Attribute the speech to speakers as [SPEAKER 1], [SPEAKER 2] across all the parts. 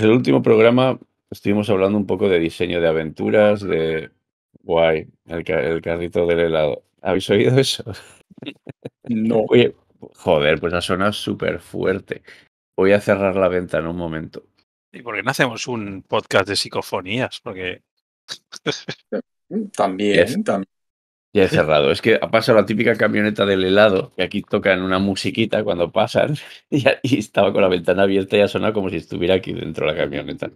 [SPEAKER 1] Pues, el último programa estuvimos hablando un poco de diseño de aventuras, de guay, el, carrito del helado. ¿Habéis oído eso? No. joder, pues ha sonado súper fuerte. Voy a cerrar la venta en un momento. ¿Y por
[SPEAKER 2] qué no hacemos un podcast de psicofonías? Porque.
[SPEAKER 1] también, también. Ya he cerrado. Es que ha pasado la típica camioneta del helado, que aquí tocan una musiquita cuando pasan, y, estaba con la ventana abierta y ha sonado como si estuviera aquí dentro de la camioneta.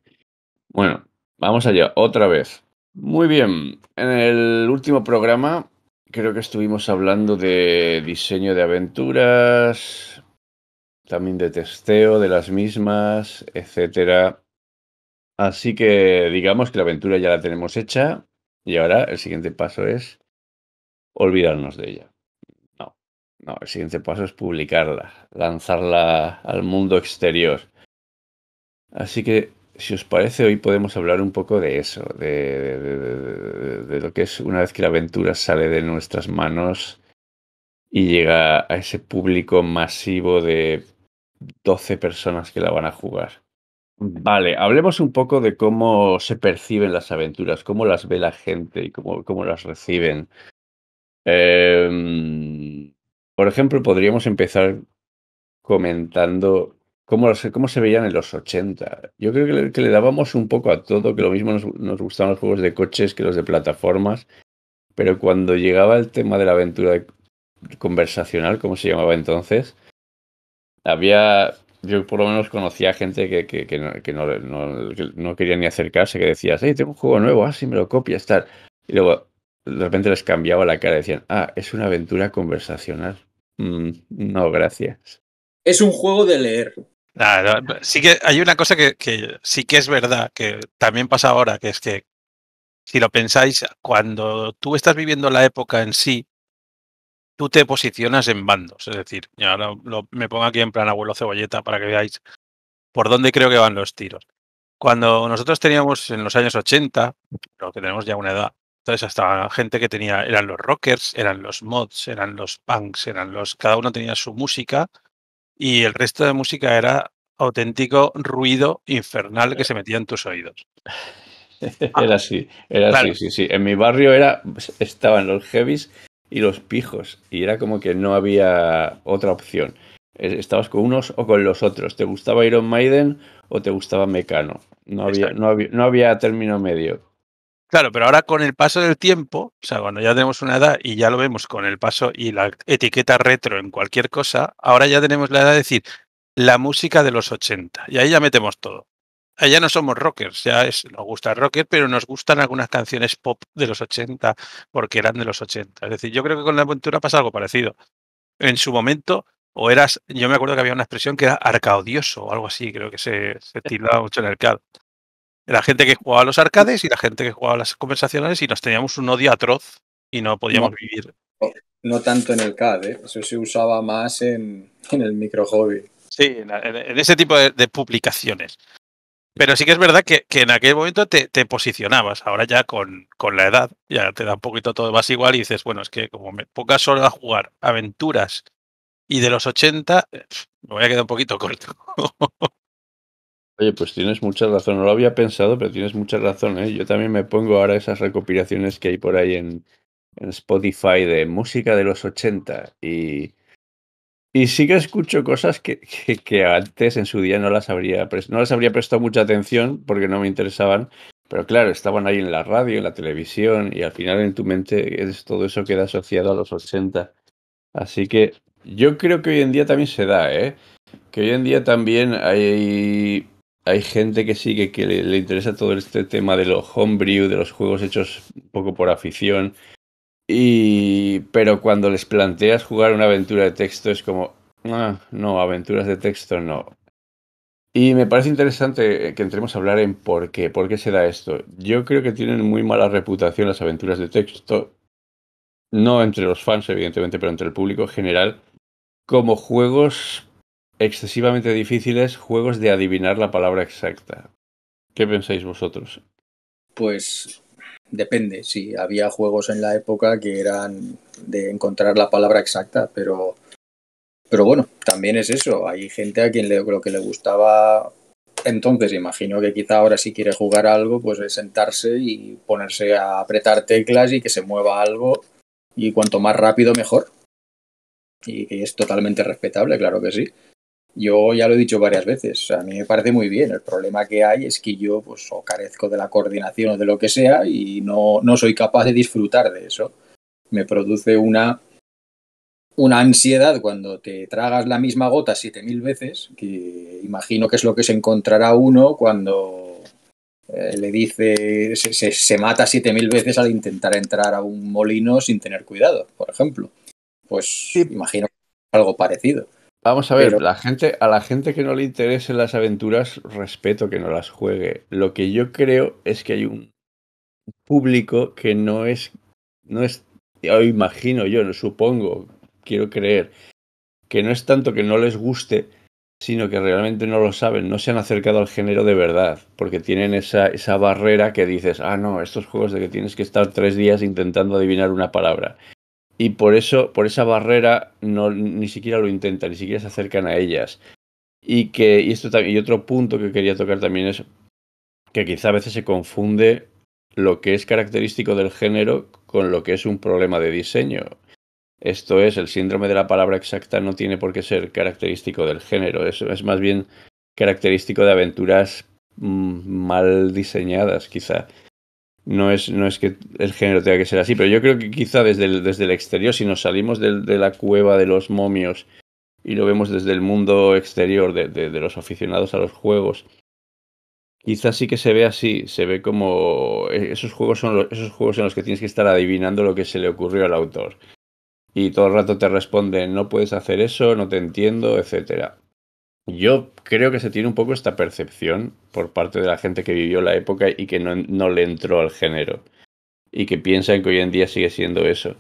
[SPEAKER 1] Bueno, vamos allá, otra vez. Muy bien, en el último programa creo que estuvimos hablando de diseño de aventuras, también de testeo de las mismas, etcétera. Así que digamos que la aventura ya la tenemos hecha y ahora el siguiente paso es olvidarnos de ella. No, no, el siguiente paso es publicarla, lanzarla al mundo exterior. Así que, si os parece, hoy podemos hablar un poco de eso, de, de, lo que es una vez que la aventura sale de nuestras manos y llega a ese público masivo de 12 personas que la van a jugar. Vale, hablemos un poco de cómo se perciben las aventuras, cómo las ve la gente y cómo, cómo las reciben. Em, por ejemplo, podríamos empezar comentando cómo, cómo, se veían en los 80. Yo creo que le, dábamos un poco a todo, que lo mismo nos, gustaban los juegos de coches que los de plataformas, pero cuando llegaba el tema de la aventura conversacional, como se llamaba entonces, había... Yo por lo menos conocía gente que, no, quería ni acercarse, que decías, hey, tengo un juego nuevo, así ah, me lo copias, tal. Y luego, de repente les cambiaba la cara y decían, ah, es una aventura conversacional. Mm, no, gracias.
[SPEAKER 3] Es un juego de leer.
[SPEAKER 2] Ah, sí que hay una cosa que, sí que es verdad, que también pasa ahora, que es que si lo pensáis, cuando tú estás viviendo la época en sí, tú te posicionas en bandos. Es decir, ya lo, me pongo aquí en plan abuelo cebolleta para que veáis por dónde creo que van los tiros. Cuando nosotros teníamos en los años 80, creo que tenemos ya una edad, entonces, hasta gente que tenía, eran los rockers, eran los mods, eran los punks, eran los. Cada uno tenía su música y el resto de música era auténtico ruido infernal que eh. se metía en tus oídos.
[SPEAKER 1] Ah, era así, era así, sí, sí. En mi barrio era, estaban los heavies y los pijos, y era como que no había otra opción. Estabas con unos o con los otros. ¿Te gustaba Iron Maiden o te gustaba Mecano? No había, no había, no había término medio. Claro, pero ahora con el paso del tiempo,
[SPEAKER 2] o sea, cuando ya tenemos una edad y ya lo vemos con el paso y la etiqueta retro en cualquier cosa, ahora ya tenemos la edad de decir la música de los 80. Y ahí ya metemos todo. ya no somos rockers, ya nos gusta el rocker, pero nos gustan algunas canciones pop de los 80 porque eran de los 80. Es decir, yo creo que con la aventura pasa algo parecido. En su momento, o eras, yo me acuerdo que había una expresión que era arcaodioso o algo así, creo que se, se tildaba mucho en el CAD la gente que jugaba a los arcades y la gente que jugaba a las conversacionales y nos teníamos un odio atroz y no podíamos
[SPEAKER 3] vivir. No, tanto en el CAD, ¿eh? eso se usaba más en, en el micro hobby. Sí,
[SPEAKER 2] en, ese tipo de, publicaciones. Pero sí que es verdad que, en aquel momento te, posicionabas. Ahora ya con, con, la edad, ya te da un poquito todo más igual y dices, bueno, es que como me pongas solo a jugar aventuras y de los 80, eh, me voy a quedar un poquito corto.
[SPEAKER 1] Oye, pues tienes mucha razón, no lo había pensado, pero tienes mucha razón, ¿eh? Yo también me pongo ahora esas recopilaciones que hay por ahí en, Spotify de música de los 80 y, sí que escucho cosas que, que, antes en su día no las, habría no las habría prestado mucha atención porque no me interesaban, pero claro, estaban ahí en la radio, en la televisión y al final en tu mente todo eso queda asociado a los 80. Así que yo creo que hoy en día también se da, ¿eh? Que hoy en día también hay hay gente que sí, que, le, interesa todo este tema de los homebrew, de los juegos hechos un poco por afición. Y, pero cuando les planteas jugar una aventura de texto es como, ah, no, aventuras de texto no. Y me parece interesante que entremos a hablar en por qué, por qué se da esto. Yo creo que tienen muy mala reputación las aventuras de texto, no entre los fans evidentemente, pero entre el público general, como juegos excesivamente difíciles juegos de adivinar la palabra exacta. ¿Qué pensáis vosotros?
[SPEAKER 3] Pues depende, sí. Había juegos en la época que eran de encontrar la palabra exacta, pero, pero bueno, también es eso. Hay gente a quien le, lo que le gustaba entonces, imagino que quizá ahora si quiere jugar algo, pues es sentarse y ponerse a apretar teclas y que se mueva algo. Y cuanto más rápido, mejor. Y que es totalmente respetable, claro que sí. Yo ya lo he dicho varias veces, a mí me parece muy bien. El problema que hay es que yo pues, carezco de la coordinación o de lo que sea y no, soy capaz de disfrutar de eso. Me produce una, una ansiedad cuando te tragas la misma gota 7.000 veces, que imagino que es lo que se encontrará uno cuando eh, le dice, se, se, se mata 7.000 veces al intentar entrar a un molino sin tener cuidado, por ejemplo. Pues sí. imagino algo parecido. Vamos a ver, la
[SPEAKER 1] gente, a la gente que no le interesen las aventuras, respeto que no las juegue. Lo que yo creo es que hay un público que no es, no es, yo imagino yo, supongo, quiero creer, que no es tanto que no les guste, sino que realmente no lo saben, no se han acercado al género de verdad, porque tienen esa, esa barrera que dices, ah, no, estos juegos de que tienes que estar tres días intentando adivinar una palabra y por eso, por esa barrera, ni siquiera lo intentan, ni siquiera se acercan a ellas. Y que, esto y otro punto que quería tocar también es que quizá a veces se confunde lo que es característico del género con lo que es un problema de diseño. Esto es, el síndrome de la palabra exacta no tiene por qué ser característico del género, eso es más bien característico de aventuras mm, mal diseñadas, quizá. No es, no es que el género tenga que ser así, pero yo creo que quizá desde el, desde el exterior, si nos salimos de, la cueva de los momios y lo vemos desde el mundo exterior de, los aficionados a los juegos, quizá sí que se ve así, se ve como eh, esos juegos son los, esos juegos en los que tienes que estar adivinando lo que se le ocurrió al autor. Y todo el rato te responden, no puedes hacer eso, no te entiendo, etcétera. Yo creo que se tiene un poco esta percepción por parte de la gente que vivió la época y que no, le entró al género. Y que piensan que hoy en día sigue siendo eso.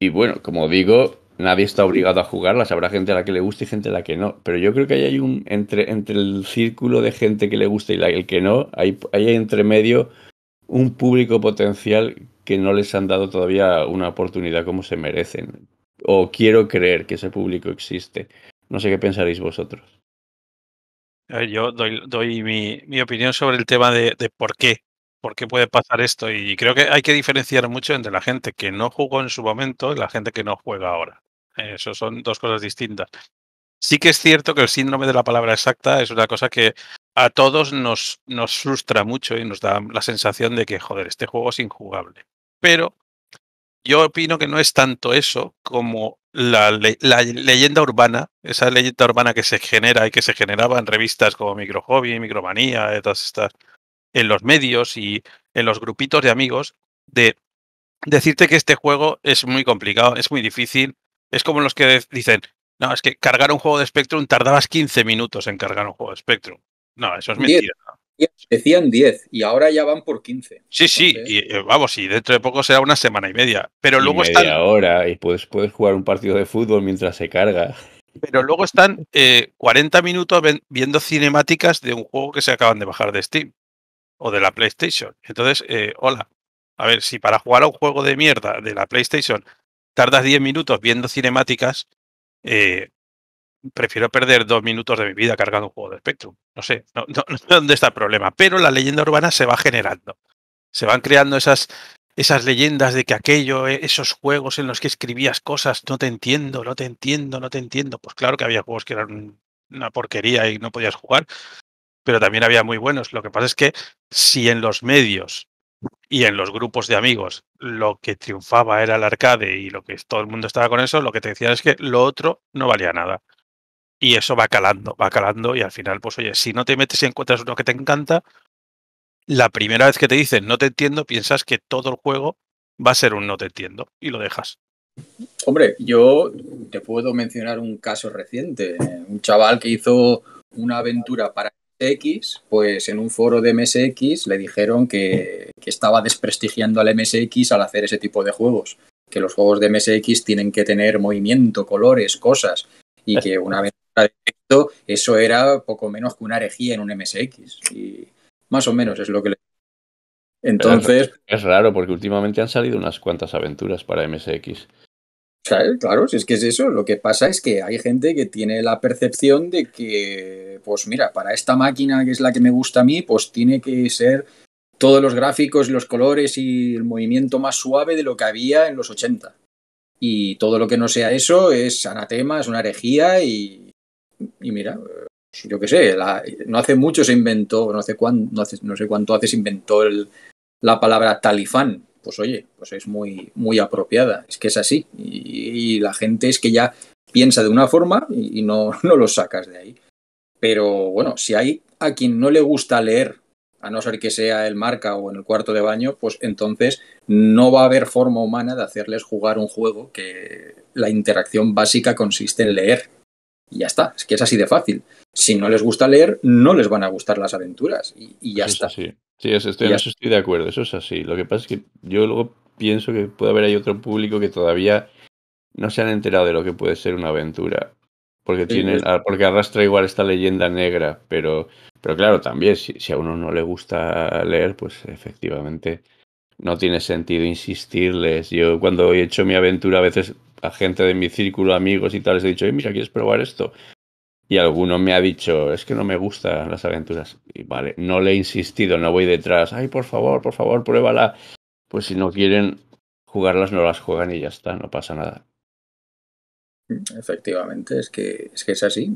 [SPEAKER 1] Y bueno, como digo, nadie está obligado a jugarlas. Habrá gente a la que le guste y gente a la que no. Pero yo creo que hay un. Entre, entre el círculo de gente que le gusta y el que no, hay, hay entre medio un público potencial que no les han dado todavía una oportunidad como se merecen. O quiero creer que ese público existe. No sé qué pensaréis vosotros
[SPEAKER 2] yo doy, mi, opinión sobre el tema de, por qué, por qué puede pasar esto. Y creo que hay que diferenciar mucho entre la gente que no jugó en su momento y la gente que no juega ahora. Eso son dos cosas distintas. Sí que es cierto que el síndrome de la palabra exacta es una cosa que a todos nos, nos frustra mucho y nos da la sensación de que, joder, este juego es injugable. Pero yo opino que no es tanto eso como la, la, leyenda urbana, esa leyenda urbana que se genera y que se generaba en revistas como Micro Hobby, Micromanía, eh, todas estas, en los medios y en los grupitos de amigos, de decirte que este juego es muy complicado, es muy difícil. Es como los que dicen, no, es que cargar un juego de Spectrum tardabas 15 minutos en cargar un juego de Spectrum. No, eso es mentira.
[SPEAKER 3] Decían 10 y ahora ya van por 15.
[SPEAKER 2] Sí, sí, y, eh, vamos, y dentro de poco será una semana y media.
[SPEAKER 1] Pero luego media están. Ahora, y puedes, puedes jugar un partido de fútbol mientras se carga.
[SPEAKER 2] Pero luego están 40 eh, minutos viendo cinemáticas de un juego que se acaban de bajar de Steam o de la PlayStation. Entonces, eh, hola. A ver, si para jugar a un juego de mierda de la PlayStation tardas 10 minutos viendo cinemáticas, eh, prefiero perder dos minutos de mi vida cargando un juego de Spectrum. No sé, dónde está el problema. Pero la leyenda urbana se va generando. Se van creando esas, esas leyendas de que aquello, e, esos juegos en los que escribías cosas, no te entiendo, no te entiendo, no te entiendo. Pues claro que había juegos que eran una porquería y no podías jugar, pero también había muy buenos. Lo que pasa es que si en los medios y en los grupos de amigos lo que triunfaba era el arcade y lo que todo el mundo estaba con eso, lo que te decían es que lo otro no valía nada. Y eso va calando, va calando y al final, pues oye, si no te metes y encuentras uno que te encanta, la primera vez que te dicen no te entiendo, piensas que todo el juego va a ser un no te
[SPEAKER 3] entiendo y lo dejas. Hombre, yo te puedo mencionar un caso reciente, un chaval que hizo una aventura para MSX, pues en un foro de MSX le dijeron que, que, estaba desprestigiando al MSX al hacer ese tipo de juegos, que los juegos de MSX tienen que tener movimiento, colores, cosas, y que una vez eso era poco menos que una herejía en un MSX. Y más o menos es lo que le. Entonces.
[SPEAKER 1] Es, raro, porque últimamente han salido unas cuantas aventuras para MSX.
[SPEAKER 3] Claro, si es que es eso. Lo que pasa es que hay gente que tiene la percepción de que, pues mira, para esta máquina que es la que me gusta a mí, pues tiene que ser todos los gráficos, los colores y el movimiento más suave de lo que había en los 80. Y todo lo que no sea eso es anatema, es una herejía y y mira, eh, yo qué sé, no hace mucho se inventó, no, hace cuán, no, sé cuánto hace se inventó el, la palabra talifán. Pues oye, pues es muy, muy apropiada, es que es así. Y, la gente es que ya piensa de una forma y, no, no lo sacas de ahí. Pero bueno, si hay a quien no le gusta leer, a no ser que sea el marca o en el cuarto de baño, pues entonces no va a haber forma humana de hacerles jugar un juego que la interacción básica consiste en leer. Y ya está, es que es así de fácil. Si no les gusta leer, no les van a gustar las aventuras. Y, ya está. Sí,
[SPEAKER 1] sí estoy, de acuerdo, eso es así. Lo que pasa es que yo luego pienso que puede haber hay otro público que todavía no se han enterado de lo que puede ser una aventura. Porque, tiene. Pues porque arrastra igual esta leyenda negra, pero, pero claro, también si, si, a uno no le gusta leer, pues efectivamente no tiene sentido insistirles. Yo cuando he hecho mi aventura a veces gente de mi círculo, amigos y tal, les he dicho, mira, ¿quieres probar esto? Y alguno me ha dicho, es que no me gustan las aventuras. Y vale, no le he insistido, no voy detrás, ay, por favor, por favor, pruébala. Pues si no quieren jugarlas, no las juegan y ya está, no pasa nada.
[SPEAKER 3] Efectivamente, es que es, que es así.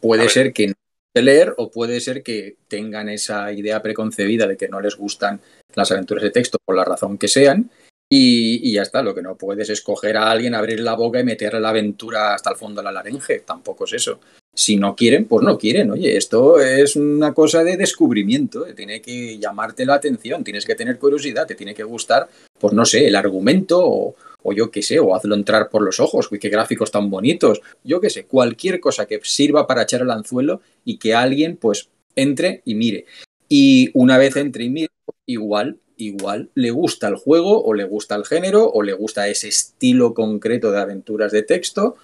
[SPEAKER 3] Puede ser que no leer o puede ser que tengan esa idea preconcebida de que no les gustan las aventuras de texto por la razón que sean y, ya está, lo que no puedes es coger a alguien, abrir la boca y meterle la aventura hasta el fondo de la laringe, tampoco es eso. Si no quieren, pues no quieren. Oye, esto es una cosa de descubrimiento, tiene que llamarte la atención, tienes que tener curiosidad, te tiene que gustar, pues no sé, el argumento o, o yo qué sé, o hazlo entrar por los ojos, uy, qué gráficos tan bonitos, yo qué sé, cualquier cosa que sirva para echar el anzuelo y que alguien pues entre y mire. Y una vez entre y mire, igual igual le gusta el juego o le gusta el género o le gusta ese estilo concreto de aventuras de texto,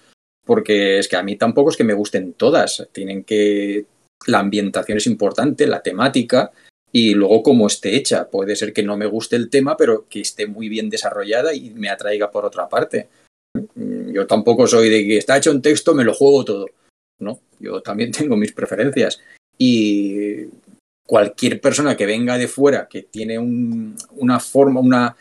[SPEAKER 3] porque es que a mí tampoco es que me gusten todas, tienen que la ambientación es importante, la temática y luego cómo esté hecha. Puede ser que no me guste el tema, pero que esté muy bien desarrollada y me atraiga por otra parte. Mm, yo tampoco soy de que está hecho un texto, me lo juego todo. No, yo también tengo mis preferencias. Y cualquier persona que venga de fuera, que tiene una forma, una,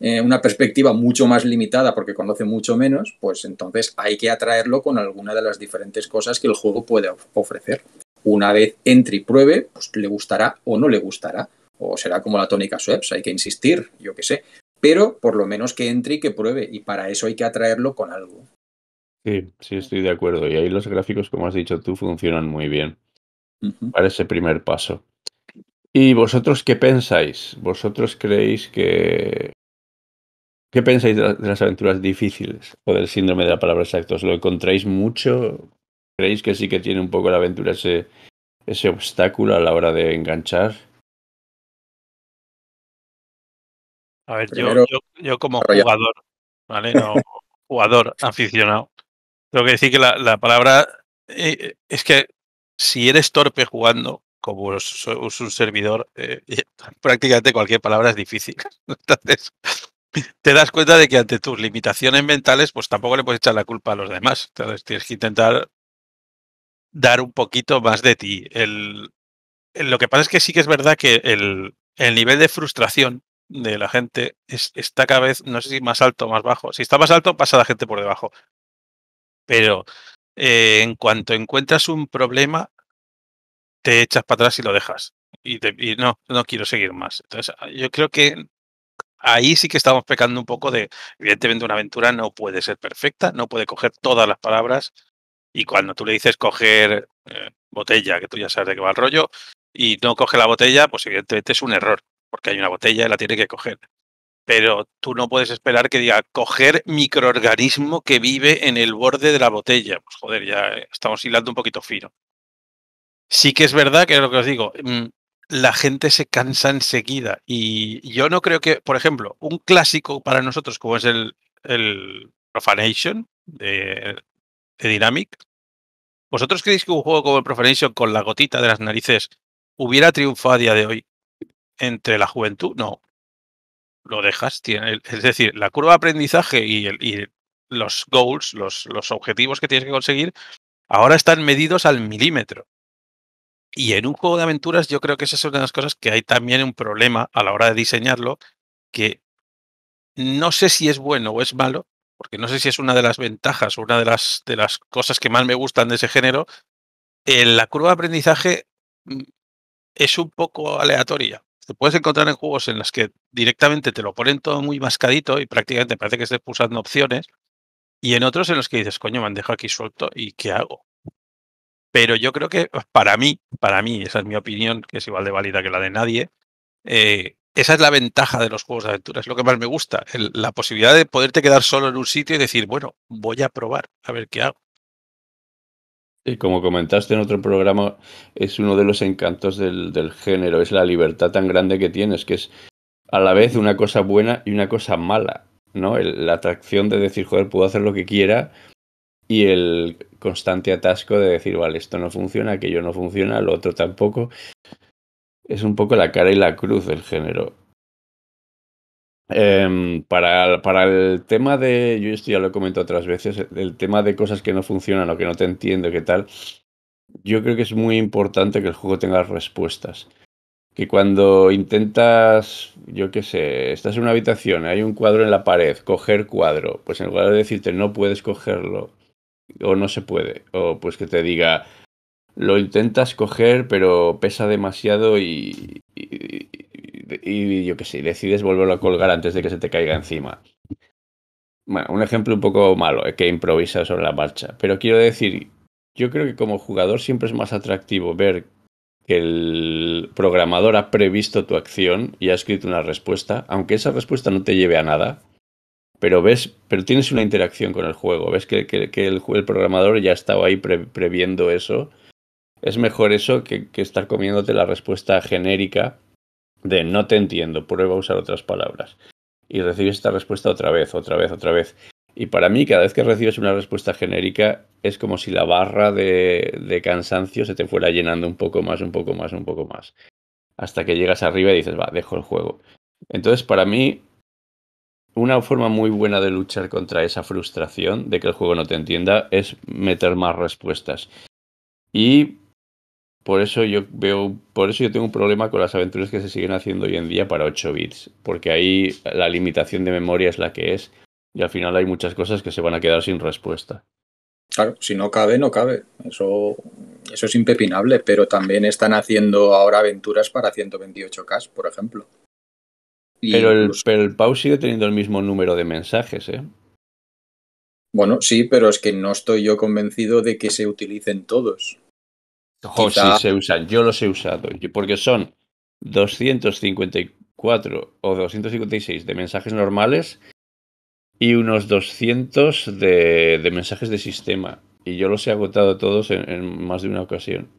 [SPEAKER 3] eh, una perspectiva mucho más limitada porque conoce mucho menos, pues entonces hay que atraerlo con alguna de las diferentes cosas que el juego puede ofrecer. Una vez entre y pruebe, pues le gustará o no le gustará, o será como la tónica Sweps, hay que insistir, yo qué sé, pero por lo menos que entre y que pruebe, y para eso hay que atraerlo con algo.
[SPEAKER 1] Sí, sí, estoy de acuerdo. Y ahí los gráficos, como has dicho tú, funcionan muy bien para ese primer paso. ¿Y vosotros qué pensáis? ¿Vosotros creéis que... ¿Qué pensáis de, las aventuras difíciles o del síndrome de la palabra exacta? ¿Os lo encontráis mucho? ¿Creéis que sí que tiene un poco la aventura ese, ese obstáculo a la hora de enganchar?
[SPEAKER 2] A ver, yo, yo, como jugador, ¿vale? No, jugador aficionado, tengo que decir que la, la palabra eh, es que si eres torpe jugando, como un un servidor, eh, prácticamente cualquier palabra es difícil. Entonces, te das cuenta de que ante tus limitaciones mentales, pues tampoco le puedes echar la culpa a los demás. Entonces, tienes que intentar dar un poquito más de ti. lo que pasa es que sí que es verdad que el, nivel de frustración de la gente está cada vez, no sé si más alto o más bajo. Si está más alto, pasa la gente por debajo. Pero eh, en cuanto encuentras un problema, te echas para atrás y lo dejas. Y, no, no quiero seguir más. Entonces, ah, yo creo que ahí sí que estamos pecando un poco de, evidentemente, una aventura no puede ser perfecta, no puede coger todas las palabras. Y cuando tú le dices coger eh, botella, que tú ya sabes de qué va el rollo, y no coge la botella, pues evidentemente es un error, porque hay una botella y la tiene que coger. Pero tú no puedes esperar que diga coger microorganismo que vive en el borde de la botella. Pues joder, ya eh, estamos hilando un poquito fino sí que es verdad que es lo que os digo, mm, la gente se cansa enseguida y yo no creo que, por ejemplo, un clásico para nosotros como es el, Profanation de, Dynamic, ¿vosotros creéis que un juego como el Profanation con la gotita de las narices hubiera triunfado a día de hoy entre la juventud? No. Lo dejas, es decir, la curva de aprendizaje y, los goals, los, los objetivos que tienes que conseguir, ahora están medidos al milímetro. Y en un juego de aventuras yo creo que esa es una de las cosas que hay también un problema a la hora de diseñarlo, que no sé si es bueno o es malo, porque no sé si es una de las ventajas o una de las, de las cosas que más me gustan de ese género, En la curva de aprendizaje mm, es un poco aleatoria. Te puedes encontrar en juegos en los que directamente te lo ponen todo muy mascadito y prácticamente parece que estés pulsando opciones, y en otros en los que dices, coño, me han dejado aquí suelto y ¿qué hago? Pero yo creo que para mí, para mí, esa es mi opinión, que es igual de válida que la de nadie, eh, esa es la ventaja de los juegos de aventura, es lo que más me gusta, la posibilidad de poderte quedar solo en un sitio y decir, bueno, voy a probar, a ver qué hago.
[SPEAKER 1] Y como comentaste en otro programa, es uno de los encantos del, género, es la libertad tan grande que tienes, que es a la vez una cosa buena y una cosa mala, ¿no? la atracción de decir, joder, puedo hacer lo que quiera y el constante atasco de decir, vale, esto no funciona, aquello no funciona, lo otro tampoco. Es un poco la cara y la cruz del género. Em, para, el tema de, yo esto ya lo he comentado otras veces, el tema de cosas que no funcionan o que no te entiendo, qué tal, yo creo que es muy importante que el juego tenga respuestas. Que cuando intentas, yo qué sé, estás en una habitación, hay un cuadro en la pared, coger cuadro, pues en lugar de decirte no puedes cogerlo, o no se puede. O pues que te diga, lo intentas coger, pero pesa demasiado y, y, yo sé, decides volverlo a colgar antes de que se te caiga encima. Bueno, un ejemplo un poco malo, eh, que improvisa sobre la marcha. Pero quiero decir, yo creo que como jugador siempre es más atractivo ver que el programador ha previsto tu acción y ha escrito una respuesta, aunque esa respuesta no te lleve a nada, pero ves, pero tienes una interacción con el juego, ves que, el, programador ya estaba ahí previendo eso. Es mejor eso que, estar comiéndote la respuesta genérica de no te entiendo, prueba a usar otras palabras. Y recibes esta respuesta otra vez, otra vez, otra vez. Y para mí, cada vez que recibes una respuesta genérica, es como si la barra de, de cansancio se te fuera llenando un poco más, un poco más, un poco más. Hasta que llegas arriba y dices, va, dejo el juego. Entonces, para mí, una forma muy buena de luchar contra esa frustración de que el juego no te entienda es meter más respuestas. Y por eso yo veo, por eso yo tengo un problema con las aventuras que se siguen haciendo hoy en día para 8 bits, porque ahí la limitación de memoria es la que es y al final hay muchas cosas que se van a quedar sin respuesta.
[SPEAKER 3] Claro, si no cabe, no cabe. Eso, eso es impepinable, pero también están haciendo ahora aventuras para 128K, por ejemplo pero,
[SPEAKER 1] el, Pau sigue teniendo el mismo número de mensajes, ¿eh?
[SPEAKER 3] Bueno, sí, pero es que no estoy yo convencido de que se utilicen todos. O se
[SPEAKER 1] usan, yo los he usado, porque son 254 o 256 de mensajes normales y unos 200 de, mensajes de sistema. Y yo los he agotado todos en más de una ocasión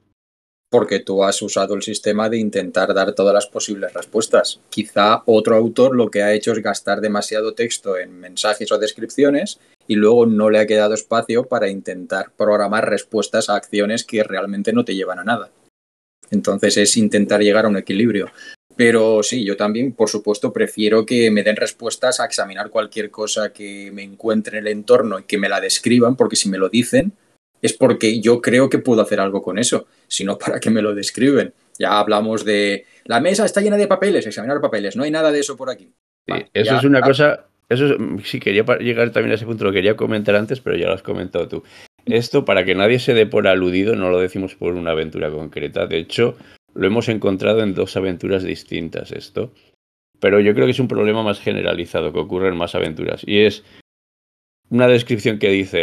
[SPEAKER 3] porque tú has usado el sistema de intentar dar todas las posibles respuestas. Quizá otro autor lo que ha hecho es gastar demasiado texto en mensajes o descripciones y luego no le ha quedado espacio para intentar programar respuestas a acciones que realmente no te llevan a nada. Entonces es intentar llegar a un equilibrio. Pero sí, yo también, por supuesto, prefiero que me den respuestas a examinar cualquier cosa que me encuentre en el entorno y que me la describan, porque si me lo dicen, es porque yo creo que puedo hacer algo con eso sino para que me lo describen. Ya hablamos de la mesa está llena de papeles, examinar papeles, no hay nada de eso por aquí.
[SPEAKER 1] eso es una cosa, eso sí quería llegar también a ese punto, lo quería comentar antes, pero ya lo has comentado tú. Esto para que nadie se dé por aludido, no lo decimos por una aventura concreta, de hecho lo hemos encontrado en dos aventuras distintas esto, pero yo creo que es un problema más generalizado que ocurre en más aventuras y es una descripción que dice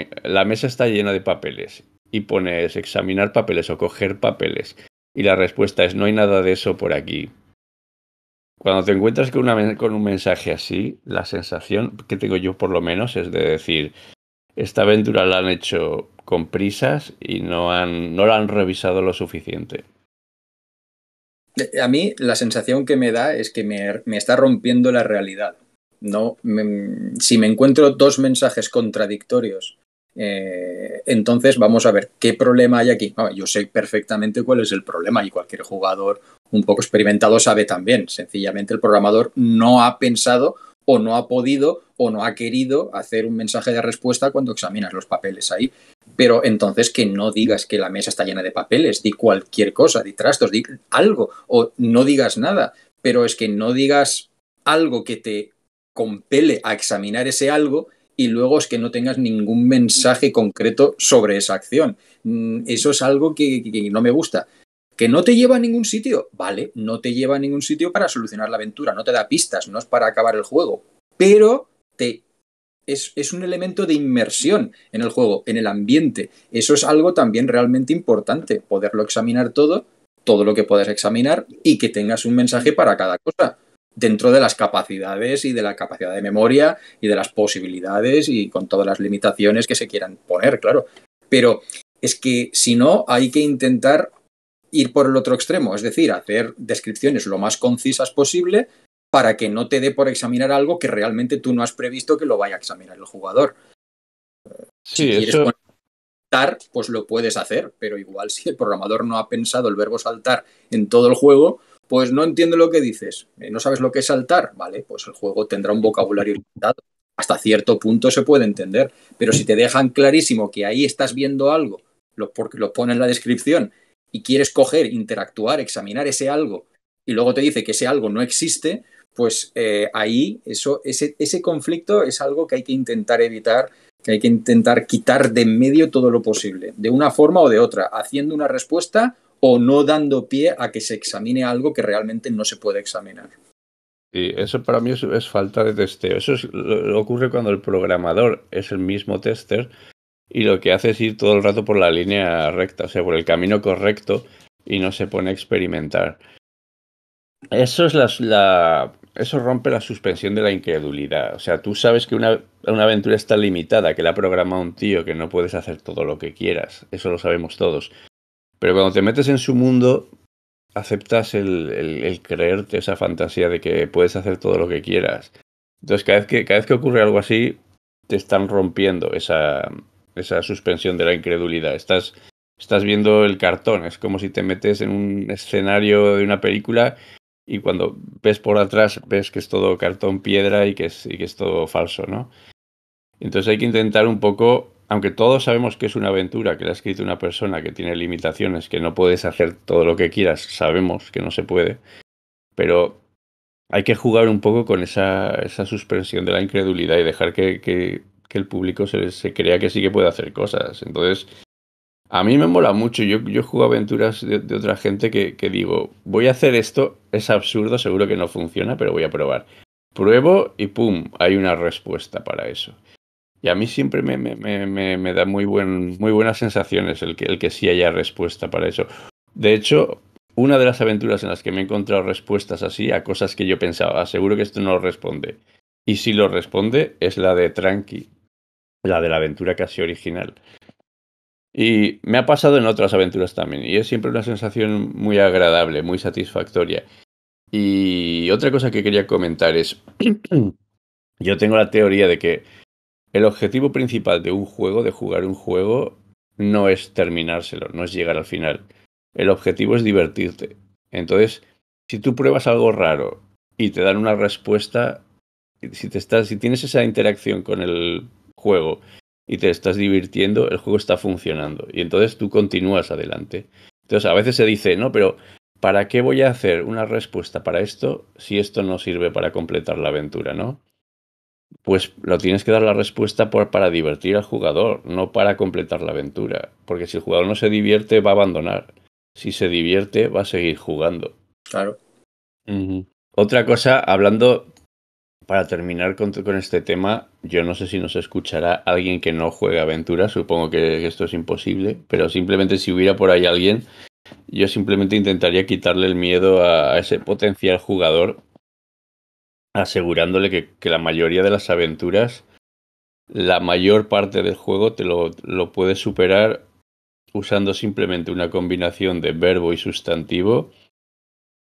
[SPEAKER 1] eh, la mesa está llena de papeles y pones examinar papeles o coger papeles y la respuesta es no hay nada de eso por aquí. Cuando te encuentras con, una, con un mensaje así, la sensación que tengo yo por lo menos es de decir, esta aventura la han hecho con prisas y no, han, no la han revisado lo suficiente.
[SPEAKER 3] Eh, a mí la sensación que me da es que me, está rompiendo la realidad. No, si me encuentro dos mensajes contradictorios eh, entonces, vamos a ver qué problema hay aquí. Ah, yo sé perfectamente cuál es el problema y cualquier jugador un poco experimentado sabe también. Sencillamente el programador no ha pensado o no ha podido o no ha querido hacer un mensaje de respuesta cuando examinas los papeles ahí. Pero entonces que no digas que la mesa está llena de papeles, di cualquier cosa, di trastos, di algo o no digas nada. Pero es que no digas algo que te compele a examinar ese algo y luego es que no tengas ningún mensaje concreto sobre esa acción. Mm, eso es algo que, no me gusta. Que no te lleva a ningún sitio, vale, no te lleva a ningún sitio para solucionar la aventura, no te da pistas, no es para acabar el juego, pero te es, es un elemento de inmersión en el juego, en el ambiente. Eso es algo también realmente importante, poderlo examinar todo, todo lo que puedas examinar y que tengas un mensaje para cada cosa dentro de las capacidades y de la capacidad de memoria y de las posibilidades y con todas las limitaciones que se quieran poner, claro. Pero es que si no, hay que intentar ir por el otro extremo, es decir, hacer descripciones lo más concisas posible para que no te dé por examinar algo que realmente tú no has previsto que lo vaya a examinar el jugador. Eh, sí, si quieres saltar, pues lo puedes hacer, pero igual si el programador no ha pensado el verbo saltar en todo el juego, pues no entiendo lo que dices. Eh, ¿No sabes lo que es saltar? Vale, pues el juego tendrá un vocabulario limitado. Hasta cierto punto se puede entender. Pero si te dejan clarísimo que ahí estás viendo algo, porque lo pone en la descripción, y quieres coger, interactuar, examinar ese algo, y luego te dice que ese algo no existe, pues eh, ahí ese, ese conflicto es algo que hay que intentar evitar que hay que intentar quitar de medio todo lo posible, de una forma o de otra, haciendo una respuesta o no dando pie a que se examine algo que realmente no se puede examinar.
[SPEAKER 1] Y eso para mí es, falta de testeo. Eso ocurre cuando el programador es el mismo tester y lo que hace es ir todo el rato por la línea recta, o sea, por el camino correcto y no se pone a experimentar. Eso es la, eso rompe la suspensión de la incredulidad. O sea, tú sabes que una, una, aventura está limitada, que la programa un tío, que no puedes hacer todo lo que quieras. Eso lo sabemos todos. Pero cuando te metes en su mundo, aceptas el, creerte esa fantasía de que puedes hacer todo lo que quieras. Entonces, cada vez que, cada vez que ocurre algo así, te están rompiendo esa, suspensión de la incredulidad. Estás, estás viendo el cartón. Es como si te metes en un escenario de una película y cuando ves por atrás ves que es todo cartón piedra y que es, que es todo falso, ¿no? Entonces hay que intentar un poco aunque todos sabemos que es una aventura que la ha escrito una persona que tiene limitaciones, que no puedes hacer todo lo que quieras, sabemos que no se puede, pero hay que jugar un poco con esa, esa suspensión de la incredulidad y dejar que, el público se, crea que sí que puede hacer cosas. Entonces, a mí me mola mucho. Yo, yo juego aventuras de, otra gente que digo, voy a hacer esto, es absurdo, seguro que no funciona, pero voy a probar. Pruebo y ¡pum! Hay una respuesta para eso. Y a mí siempre me, me, me, me da muy, buen, muy buenas sensaciones el que, el que sí haya respuesta para eso. De hecho, una de las aventuras en las que me he encontrado respuestas así a cosas que yo pensaba, seguro que esto no lo responde. Y si lo responde, es la de Tranqui, la de la aventura casi original. Y me ha pasado en otras aventuras también, y es siempre una sensación muy agradable, muy satisfactoria. Y otra cosa que quería comentar es, yo tengo la teoría de que el objetivo principal de un juego, de jugar un juego, no es terminárselo, no es llegar al final. El objetivo es divertirte. Entonces, si tú pruebas algo raro y te dan una respuesta, si, te estás, si tienes esa interacción con el juego y te estás divirtiendo, el juego está funcionando. Y entonces tú continúas adelante. Entonces, a veces se dice, no, pero ¿para qué voy a hacer una respuesta para esto si esto no sirve para completar la aventura, no? pues lo tienes que dar la respuesta por, para divertir al jugador, no para completar la aventura. Porque si el jugador no se divierte, va a abandonar. Si se divierte, va a seguir jugando. Claro. Otra cosa, hablando, para terminar con, este tema, yo no sé si nos escuchará alguien que no juega aventuras, supongo que esto es imposible, pero simplemente si hubiera por ahí alguien, yo simplemente intentaría quitarle el miedo a ese potencial jugador asegurándole que, la mayoría de las aventuras, la mayor parte del juego te lo, lo puedes superar usando simplemente una combinación de verbo y sustantivo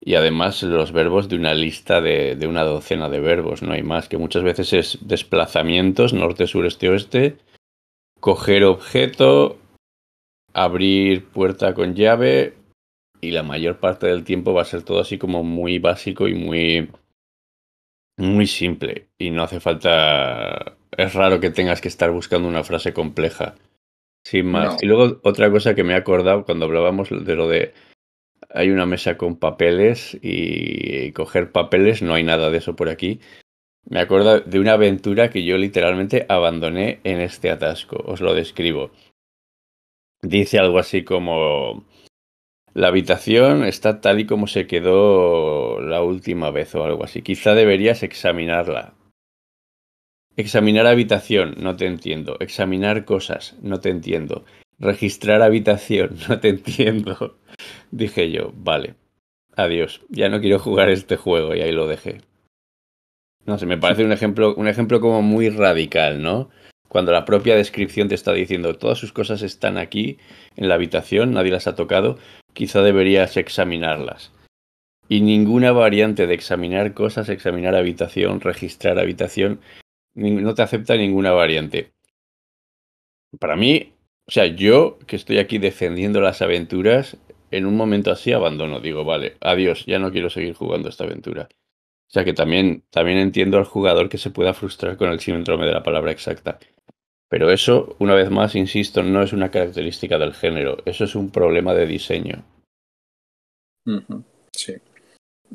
[SPEAKER 1] y además los verbos de una lista de, de, una docena de verbos, no hay más, que muchas veces es desplazamientos, norte, sur, este, oeste, coger objeto, abrir puerta con llave y la mayor parte del tiempo va a ser todo así como muy básico y muy muy simple y no hace falta... Es raro que tengas que estar buscando una frase compleja. Sin más. Y luego otra cosa que me he acordado cuando hablábamos de lo de hay una mesa con papeles y coger papeles, no hay nada de eso por aquí. Me acuerdo de una aventura que yo literalmente abandoné en este atasco, os lo describo. Dice algo así como, la habitación está tal y como se quedó la última vez o algo así. Quizá deberías examinarla. Examinar habitación, no te entiendo. Examinar cosas, no te entiendo. Registrar habitación, no te entiendo. Dije yo, vale. Adiós. Ya no quiero jugar este juego y ahí lo dejé. No sé, me parece un ejemplo, un ejemplo como muy radical, ¿no? Cuando la propia descripción te está diciendo todas sus cosas están aquí, en la habitación, nadie las ha tocado, quizá deberías examinarlas. Y ninguna variante de examinar cosas, examinar habitación, registrar habitación, no te acepta ninguna variante. Para mí, o sea, yo que estoy aquí defendiendo las aventuras, en un momento así abandono, digo, vale, adiós, ya no quiero seguir jugando esta aventura. O sea que también, también entiendo al jugador que se pueda frustrar con el síndrome de la palabra exacta. Pero eso, una vez más, insisto, no es una característica del
[SPEAKER 3] género, eso es un problema de diseño. Sí.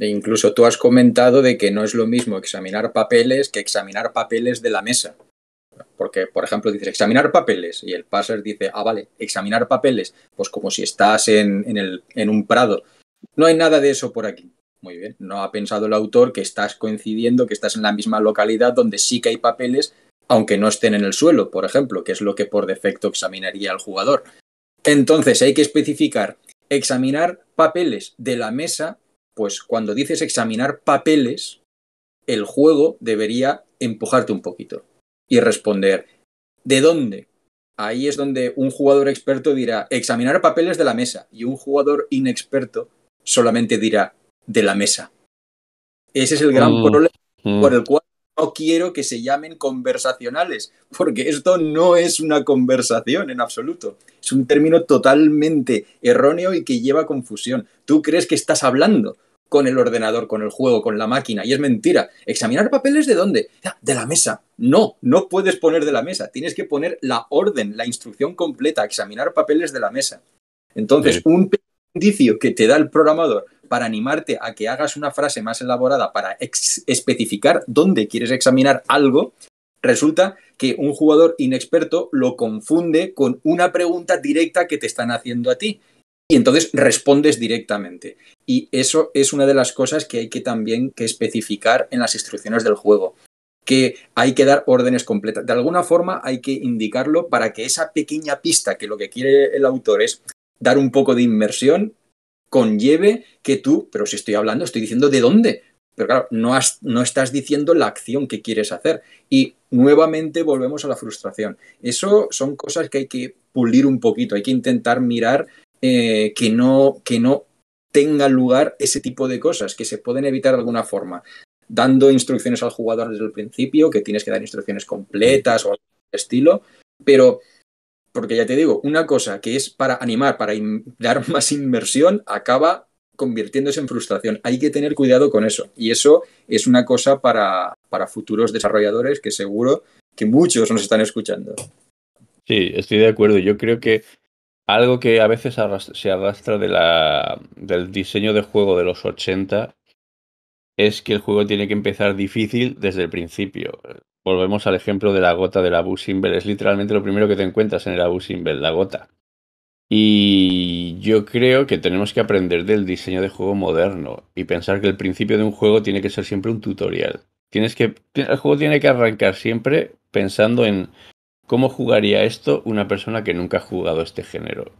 [SPEAKER 3] E incluso tú has comentado de que no es lo mismo examinar papeles que examinar papeles de la mesa. Porque, por ejemplo, dices examinar papeles y el passer dice, ah, vale, examinar papeles, pues como si estás en, el, en un prado. No hay nada de eso por aquí. Muy bien, no ha pensado el autor que estás coincidiendo, que estás en la misma localidad donde sí que hay papeles aunque no estén en el suelo, por ejemplo, que es lo que por defecto examinaría el jugador. Entonces hay que especificar, examinar papeles de la mesa, pues cuando dices examinar papeles, el juego debería empujarte un poquito y responder, ¿de dónde? Ahí es donde un jugador experto dirá, examinar papeles de la mesa, y un jugador inexperto solamente dirá, de la mesa. Ese es el gran mm, problema por mm. el cual no quiero que se llamen conversacionales, porque esto no es una conversación en absoluto. Es un término totalmente erróneo y que lleva confusión. Tú crees que estás hablando con el ordenador, con el juego, con la máquina, y es mentira. ¿Examinar papeles de dónde? Ah, de la mesa. No, no puedes poner de la mesa. Tienes que poner la orden, la instrucción completa, examinar papeles de la mesa. Entonces, un indicio que te da el programador para animarte a que hagas una frase más elaborada para especificar dónde quieres examinar algo, resulta que un jugador inexperto lo confunde con una pregunta directa que te están haciendo a ti. Y entonces respondes directamente. Y eso es una de las cosas que hay que también que especificar en las instrucciones del juego que hay que dar órdenes completas. De alguna forma hay que indicarlo para que esa pequeña pista que lo que quiere el autor es dar un poco de inmersión, conlleve que tú, pero si estoy hablando, estoy diciendo de dónde. Pero claro, no, no estás diciendo la acción que quieres hacer. Y nuevamente volvemos a la frustración. Eso son cosas que hay que pulir un poquito, hay que intentar mirar eh, que, no, que no tenga lugar ese tipo de cosas, que se pueden evitar de alguna forma dando instrucciones al jugador desde el principio, que tienes que dar instrucciones completas o algo estilo, pero porque ya te digo, una cosa que es para animar, para dar más inversión, acaba convirtiéndose en frustración. Hay que tener cuidado con eso. Y eso es una cosa para, para futuros desarrolladores que seguro que muchos nos están escuchando.
[SPEAKER 1] Sí, estoy de acuerdo. Yo creo que algo que a veces se arrastra de la, del diseño de juego de los 80 es que el juego tiene que empezar difícil desde el principio volvemos al ejemplo de la gota del Abu Simbel. Es literalmente lo primero que te encuentras en el Abu la gota. Y yo creo que tenemos que aprender del diseño de juego moderno y pensar que el principio de un juego tiene que ser siempre un tutorial. Tienes que, el juego tiene que arrancar siempre pensando en cómo jugaría esto una persona que nunca ha jugado este género.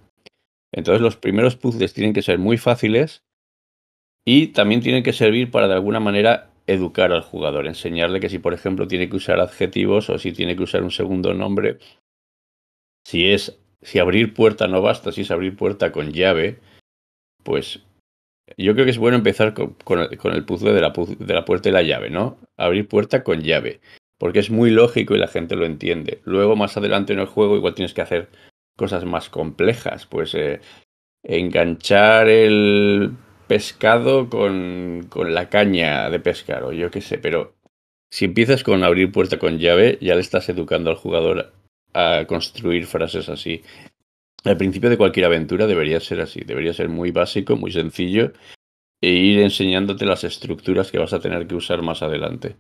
[SPEAKER 1] Entonces los primeros puzzles tienen que ser muy fáciles y también tienen que servir para de alguna manera educar al jugador, enseñarle que si, por ejemplo, tiene que usar adjetivos o si tiene que usar un segundo nombre, si es si abrir puerta no basta, si es abrir puerta con llave, pues yo creo que es bueno empezar con, el, puzzle de la, puerta y la llave, ¿no? Abrir puerta con llave, porque es muy lógico y la gente lo entiende. Luego, más adelante en el juego, igual tienes que hacer cosas más complejas, pues eh, enganchar el pescado con, la caña de pescar o yo qué sé, pero si empiezas con abrir puerta con llave, ya le estás educando al jugador a construir frases así. Al principio de cualquier aventura debería ser así, debería ser muy básico, muy sencillo e ir enseñándote las estructuras que vas a tener que usar más adelante.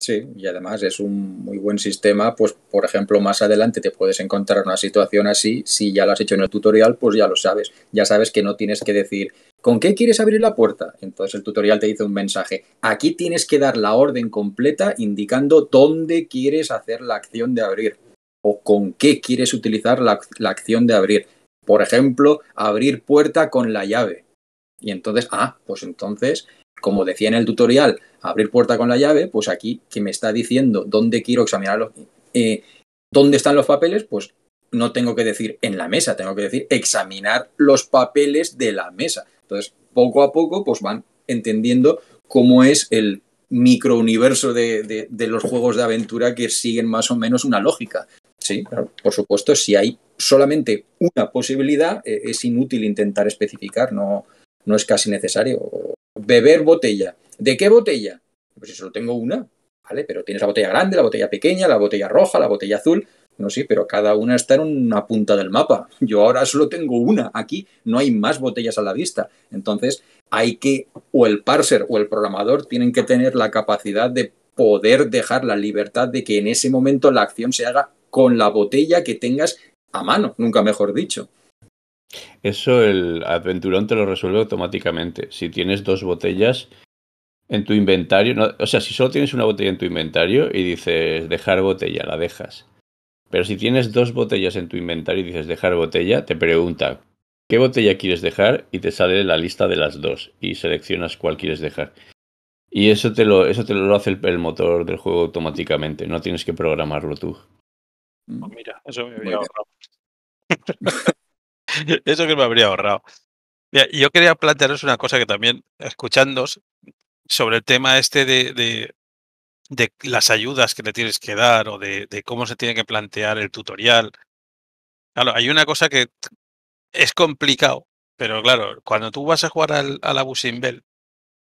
[SPEAKER 3] Sí, y además es un muy buen sistema, pues por ejemplo más adelante te puedes encontrar una situación así, si ya lo has hecho en el tutorial, pues ya lo sabes, ya sabes que no tienes que decir, ¿con qué quieres abrir la puerta? Entonces el tutorial te dice un mensaje, aquí tienes que dar la orden completa indicando dónde quieres hacer la acción de abrir o con qué quieres utilizar la, la acción de abrir. Por ejemplo, abrir puerta con la llave. Y entonces, ah, pues entonces, como decía en el tutorial, abrir puerta con la llave, pues aquí que me está diciendo dónde quiero examinar eh, dónde están los papeles, pues no tengo que decir en la mesa, tengo que decir examinar los papeles de la mesa. Entonces, poco a poco, pues van entendiendo cómo es el microuniverso de, de, los juegos de aventura que siguen más o menos una lógica. Sí, por supuesto, si hay solamente una posibilidad, e, es inútil intentar especificar, no, no es casi necesario. Beber botella, ¿De qué botella? Pues si solo tengo una, ¿vale? Pero tienes la botella grande, la botella pequeña, la botella roja, la botella azul. No, sí, pero cada una está en una punta del mapa. Yo ahora solo tengo una. Aquí no hay más botellas a la vista. Entonces, hay que, o el parser o el programador tienen que tener la capacidad de poder dejar la libertad de que en ese momento la acción se haga con la botella que tengas a mano, nunca mejor dicho.
[SPEAKER 1] Eso el aventurón te lo resuelve automáticamente. Si tienes dos botellas, en tu inventario, o sea, si solo tienes una botella en tu inventario y dices dejar botella, la dejas. Pero si tienes dos botellas en tu inventario y dices dejar botella, te pregunta qué botella quieres dejar y te sale la lista de las dos y seleccionas cuál quieres dejar. Y eso te lo, eso te lo hace el, motor del juego automáticamente, no tienes que programarlo tú.
[SPEAKER 2] Mm. Oh, mira, eso me habría ahorrado. eso que me habría ahorrado. Mira, yo quería plantearos una cosa que también, escuchándos, sobre el tema este de, de, las ayudas que le tienes que dar o de, cómo se tiene que plantear el tutorial. Claro, hay una cosa que es complicado, pero claro, cuando tú vas a jugar al, a la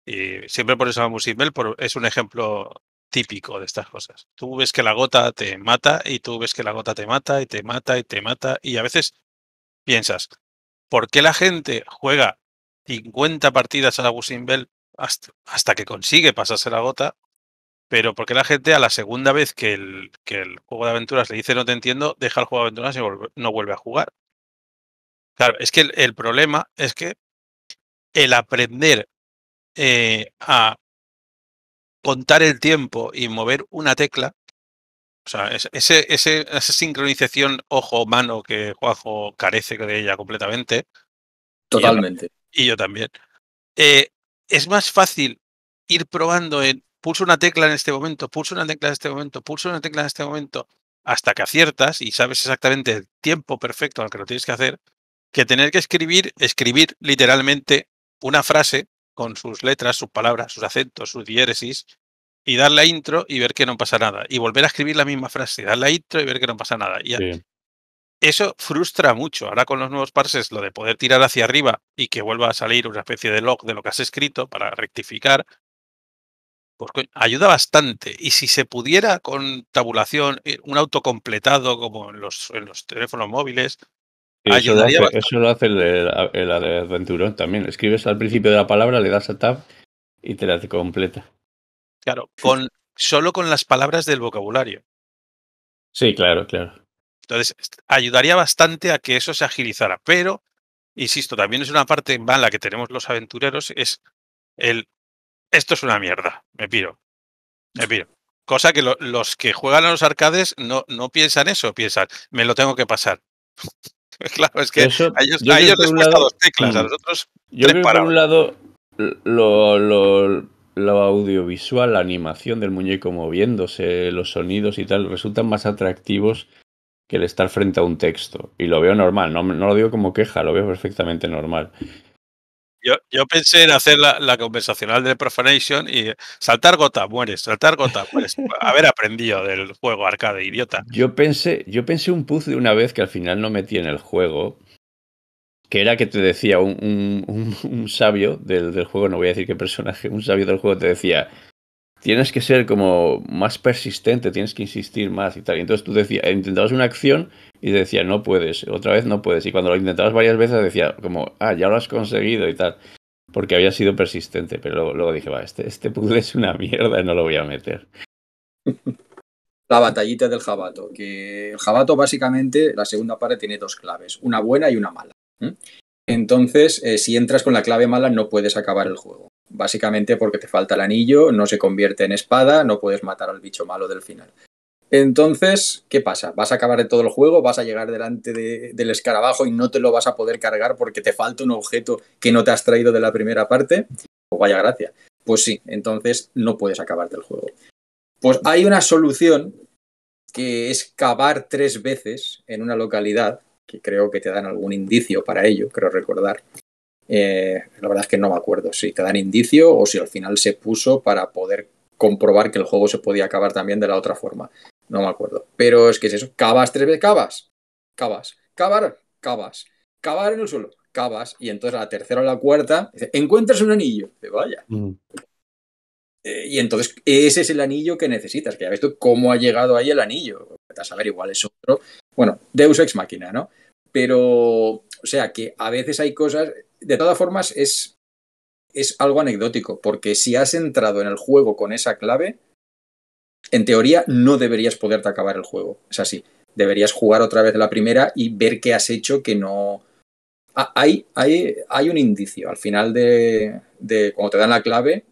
[SPEAKER 2] y siempre por eso la bell es un ejemplo típico de estas cosas. Tú ves que la gota te mata y tú ves que la gota te mata y te mata y te mata y a veces piensas, ¿por qué la gente juega 50 partidas a la Busimbel hasta, que consigue pasarse la gota, pero porque la gente a la segunda vez que el, que el juego de aventuras le dice no te entiendo, deja el juego de aventuras y no vuelve a jugar. Claro, es que el, problema es que el aprender eh, a contar el tiempo y mover una tecla, o sea, ese, ese, esa sincronización ojo-mano que Juanjo carece de ella completamente. Totalmente. Y yo, también. Eh, es más fácil ir probando en pulso una tecla en este momento, pulso una tecla en este momento, pulso una tecla en este momento, hasta que aciertas y sabes exactamente el tiempo perfecto al que lo tienes que hacer, que tener que escribir, escribir literalmente una frase con sus letras, sus palabras, sus acentos, sus diéresis, y darle la intro y ver que no pasa nada. Y volver a escribir la misma frase, darle la intro y ver que no pasa nada eso frustra mucho. Ahora con los nuevos parses, lo de poder tirar hacia arriba y que vuelva a salir una especie de log de lo que has escrito para rectificar, pues ayuda bastante. Y si se pudiera con tabulación, eh, un auto completado como en los, en los teléfonos móviles,
[SPEAKER 3] eso
[SPEAKER 1] ayudaría lo hace, Eso lo hace el, el, también. Escribes al principio de la palabra, le das a tab y te la completa.
[SPEAKER 2] Claro, con, solo con las palabras del vocabulario.
[SPEAKER 1] Sí, claro, claro.
[SPEAKER 2] Entonces, ayudaría bastante a que eso se agilizara. Pero, insisto, también es una parte en mala que tenemos los aventureros, es el, esto es una mierda, me piro, me piro. Cosa que los que juegan a los arcades no, no piensan eso, piensan, me lo tengo que pasar. claro, es que a ellos, les cuesta dos teclas, a mm,
[SPEAKER 1] nosotros yo Por un lado, lo, lo, audiovisual, la animación del muñeco moviéndose, los sonidos y tal, resultan más atractivos que el estar frente a un texto. Y lo veo normal, no, no lo digo como queja, lo veo perfectamente normal.
[SPEAKER 2] Yo, pensé en hacer la, la, conversacional de Profanation y eh, saltar gota, mueres, saltar gota, mueres. Haber aprendido del juego arcade, idiota.
[SPEAKER 1] Yo pensé, yo pensé un puzzle una vez que al final no metí en el juego, que era que te decía un, sabio del, del, juego, no voy a decir qué personaje, un sabio del juego te decía, tienes que ser como más persistente, tienes que insistir más y tal. Y entonces tú decías, intentabas una acción y decía, no puedes, otra vez no puedes. Y cuando lo intentabas varias veces decía, como, ah, ya lo has conseguido y tal. Porque había sido persistente, pero luego, dije, va, este, este puzzle es una mierda y no lo voy a meter.
[SPEAKER 3] La batallita del jabato, que el jabato básicamente, la segunda parte tiene dos claves, una buena y una mala. Entonces, eh, si entras con la clave mala no puedes acabar el juego básicamente porque te falta el anillo, no se convierte en espada, no puedes matar al bicho malo del final. Entonces, ¿qué pasa? ¿Vas a acabar de todo el juego? ¿Vas a llegar delante del escarabajo y no te lo vas a poder cargar porque te falta un objeto que no te has traído de la primera parte? Pues vaya gracia. Pues sí, entonces no puedes acabar del juego. Pues hay una solución que es cavar tres veces en una localidad, que creo que te dan algún indicio para ello, creo recordar. Eh, la verdad es que no me acuerdo si te dan indicio o si al final se puso para poder comprobar que el juego se podía acabar también de la otra forma. No me acuerdo. Pero es que es eso. Cavas tres veces. Cavas. Cavas. Cavar. Cavas. Cavar en el suelo. Cavas. Y entonces la tercera o la cuarta encuentras un anillo. vaya. Mm. Eh, y entonces ese es el anillo que necesitas. Que ya ves tú cómo ha llegado ahí el anillo. Vas a ver, igual es otro. Bueno, Deus ex máquina, ¿no? Pero o sea que a veces hay cosas, de todas formas es, algo anecdótico, porque si has entrado en el juego con esa clave, en teoría no deberías poderte acabar el juego. Es así. Deberías jugar otra vez la primera y ver qué has hecho que no. Ah, hay, un indicio. Al final de, de cuando te dan la clave,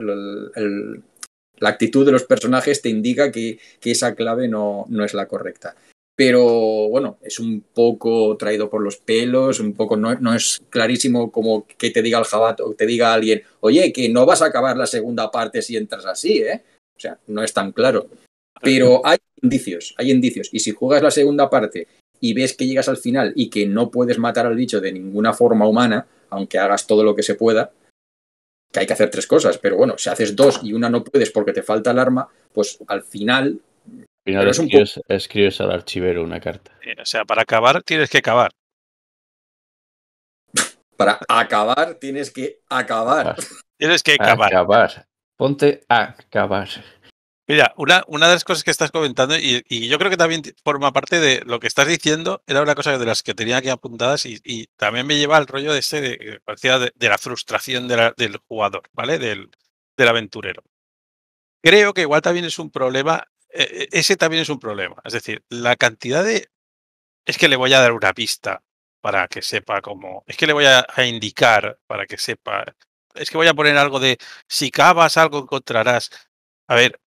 [SPEAKER 3] la actitud de los personajes te indica que, esa clave no, es la correcta pero bueno, es un poco traído por los pelos, un poco no, no, es clarísimo como que te diga el jabato, te diga alguien, oye, que no vas a acabar la segunda parte si entras así, ¿eh? O sea, no es tan claro. Pero hay indicios, hay indicios. Y si juegas la segunda parte y ves que llegas al final y que no puedes matar al bicho de ninguna forma humana, aunque hagas todo lo que se pueda, que hay que hacer tres cosas, pero bueno, si haces dos y una no puedes porque te falta el arma, pues al final final
[SPEAKER 1] escribes, al archivero una carta.
[SPEAKER 2] O sea, para acabar tienes que acabar.
[SPEAKER 3] Para acabar tienes que acabar. Ah. Tienes que
[SPEAKER 1] acabar. Ponte a acabar.
[SPEAKER 2] Mira, una, una de las cosas que estás comentando, y, yo creo que también forma parte de lo que estás diciendo, era una cosa de las que tenía aquí apuntadas y, también me lleva al rollo de ese de, la frustración del jugador, ¿vale? Del, del aventurero. Creo que igual también es un problema e, e, ese también es un problema. Es decir, la cantidad de... Es que le voy a dar una pista para que sepa cómo... Es que le voy a, indicar para que sepa... Es que voy a poner algo de... Si cavas algo encontrarás. A ver,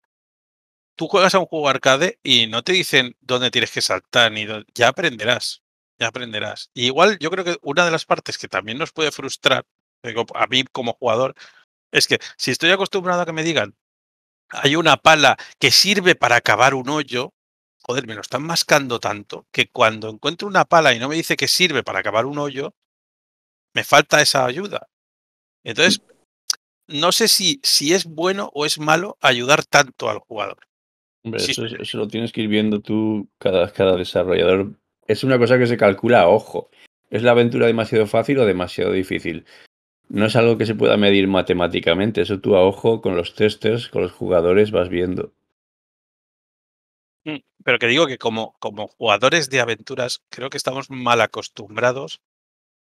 [SPEAKER 2] tú juegas a un juego arcade y no te dicen dónde tienes que saltar, ni ya aprenderás, ya aprenderás. igual yo creo que una de las partes que también nos puede frustrar, a mí como jugador, es que si estoy acostumbrado a que me digan hay una pala que sirve para cavar un hoyo. Joder, me lo están mascando tanto que cuando encuentro una pala y no me dice que sirve para cavar un hoyo, me falta esa ayuda. Entonces, mm. no sé si, si es bueno o es malo ayudar tanto al jugador.
[SPEAKER 1] Hombre, eso, lo tienes que ir viendo tú, cada, cada desarrollador. Es una cosa que se calcula ojo. ¿Es la aventura demasiado fácil o demasiado difícil? No es algo que se pueda medir matemáticamente, eso tú a ojo con los testers, con los jugadores vas viendo.
[SPEAKER 2] Mm, pero que digo que como, como jugadores de aventuras creo que estamos mal acostumbrados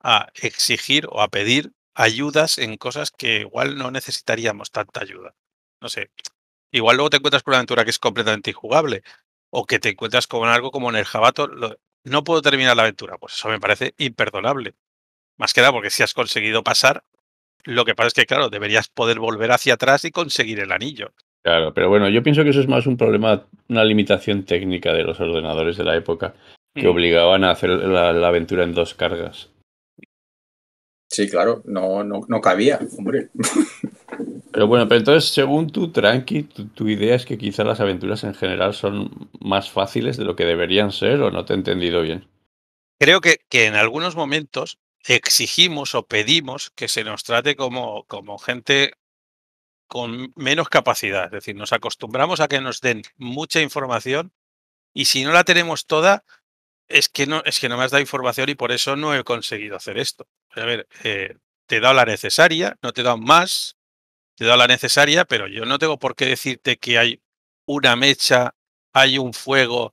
[SPEAKER 2] a exigir o a pedir ayudas en cosas que igual no necesitaríamos tanta ayuda. No sé, igual luego te encuentras con una aventura que es completamente injugable o que te encuentras con algo como en el jabato, no puedo terminar la aventura. Pues eso me parece imperdonable. Más que nada porque si has conseguido pasar, lo que pasa es que, claro, deberías poder volver hacia atrás y conseguir el anillo.
[SPEAKER 1] Claro, pero bueno, yo pienso que eso es más un problema, una limitación técnica de los ordenadores de la época, que mm. obligaban a hacer la, aventura en dos cargas.
[SPEAKER 3] Sí, claro, no, no, no cabía, hombre.
[SPEAKER 1] Pero bueno, pero entonces, según tú, Tranqui, tu, idea es que quizá las aventuras en general son más fáciles de lo que deberían ser, o no te he entendido bien. Creo que en algunos
[SPEAKER 2] momentos exigimos o pedimos que se nos trate como, como gente con menos capacidad. Es decir, nos acostumbramos a que nos den mucha información y si no la tenemos toda, es que no, es que no me has dado información y por eso no he conseguido hacer esto. A ver, eh, te he dado la necesaria, no te he dado más, te he dado la necesaria, pero yo no tengo por qué decirte que hay una mecha, hay un fuego,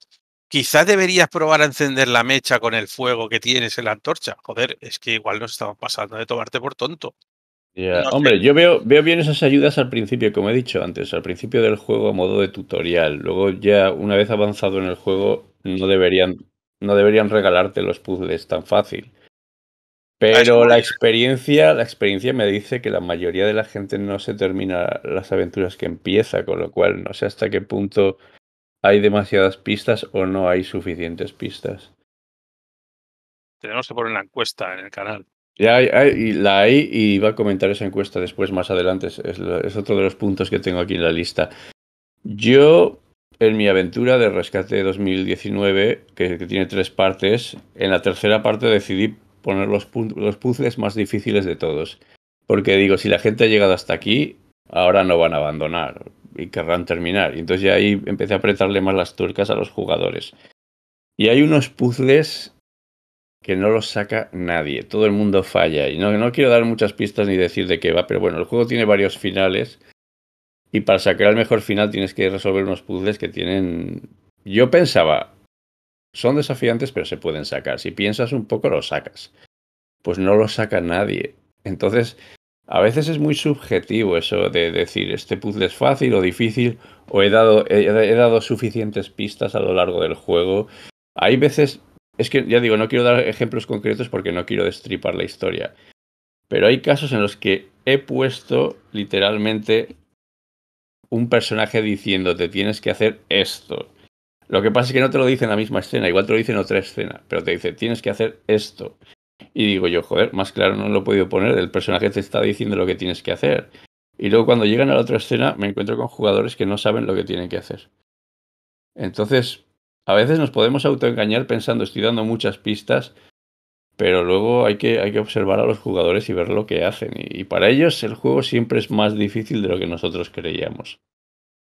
[SPEAKER 2] Quizás deberías probar a encender la mecha con el fuego que tienes en la antorcha. Joder, es que igual nos estamos pasando de tomarte por tonto.
[SPEAKER 1] Ya, Hombre, yo veo, veo bien esas ayudas al principio, como he dicho antes, al principio del juego a modo de tutorial. Luego ya, una vez avanzado en el juego, no deberían, no deberían regalarte los puzzles tan fácil. Ah, Pero la experiencia, la experiencia me dice que la mayoría de la gente no se termina las aventuras que empieza, con lo cual no sé hasta qué punto hay demasiadas pistas o no hay suficientes pistas.
[SPEAKER 2] Tenemos que poner la encuesta en el canal.
[SPEAKER 1] Ya hay, la hay y va a comentar esa encuesta después, más adelante. Es, otro de los puntos que tengo aquí en la lista. Yo, en mi aventura de rescate de 2019, que, tiene tres partes, en la tercera parte decidí poner los, los puzzles más difíciles de todos. Porque digo, si la gente ha llegado hasta aquí, ahora no van a abandonar y querrán terminar. Y entonces ya ahí empecé a apretarle más las tuercas a los jugadores. Y hay unos puzzles que no los saca nadie, todo el mundo falla. Y no, quiero dar muchas pistas ni decir de qué va, pero bueno, el juego tiene varios finales. Y para sacar el mejor final tienes que resolver unos puzzles que tienen... Yo pensaba, son desafiantes pero se pueden sacar. Si piensas un poco, los sacas. Pues no los saca nadie. Entonces, a veces es muy subjetivo eso de decir este puzzle es fácil o difícil o he dado, he, dado suficientes pistas a lo largo del juego. Hay veces, es que ya digo, no quiero dar ejemplos concretos porque no quiero destripar la historia, pero hay casos en los que he puesto literalmente un personaje diciéndote tienes que hacer esto. Lo que pasa es que no te lo dice en la misma escena, igual te lo dice en otra escena, pero te dice tienes que hacer esto. Y digo yo, joder, más claro no lo he podido poner, el personaje te está diciendo lo que tienes que hacer. Y luego cuando llegan a la otra escena me encuentro con jugadores que no saben lo que tienen que hacer. Entonces, a veces nos podemos autoengañar pensando estoy dando muchas pistas, pero luego hay que, hay que observar a los jugadores y ver lo que hacen. Y, para ellos el juego siempre es más difícil de lo que nosotros creíamos.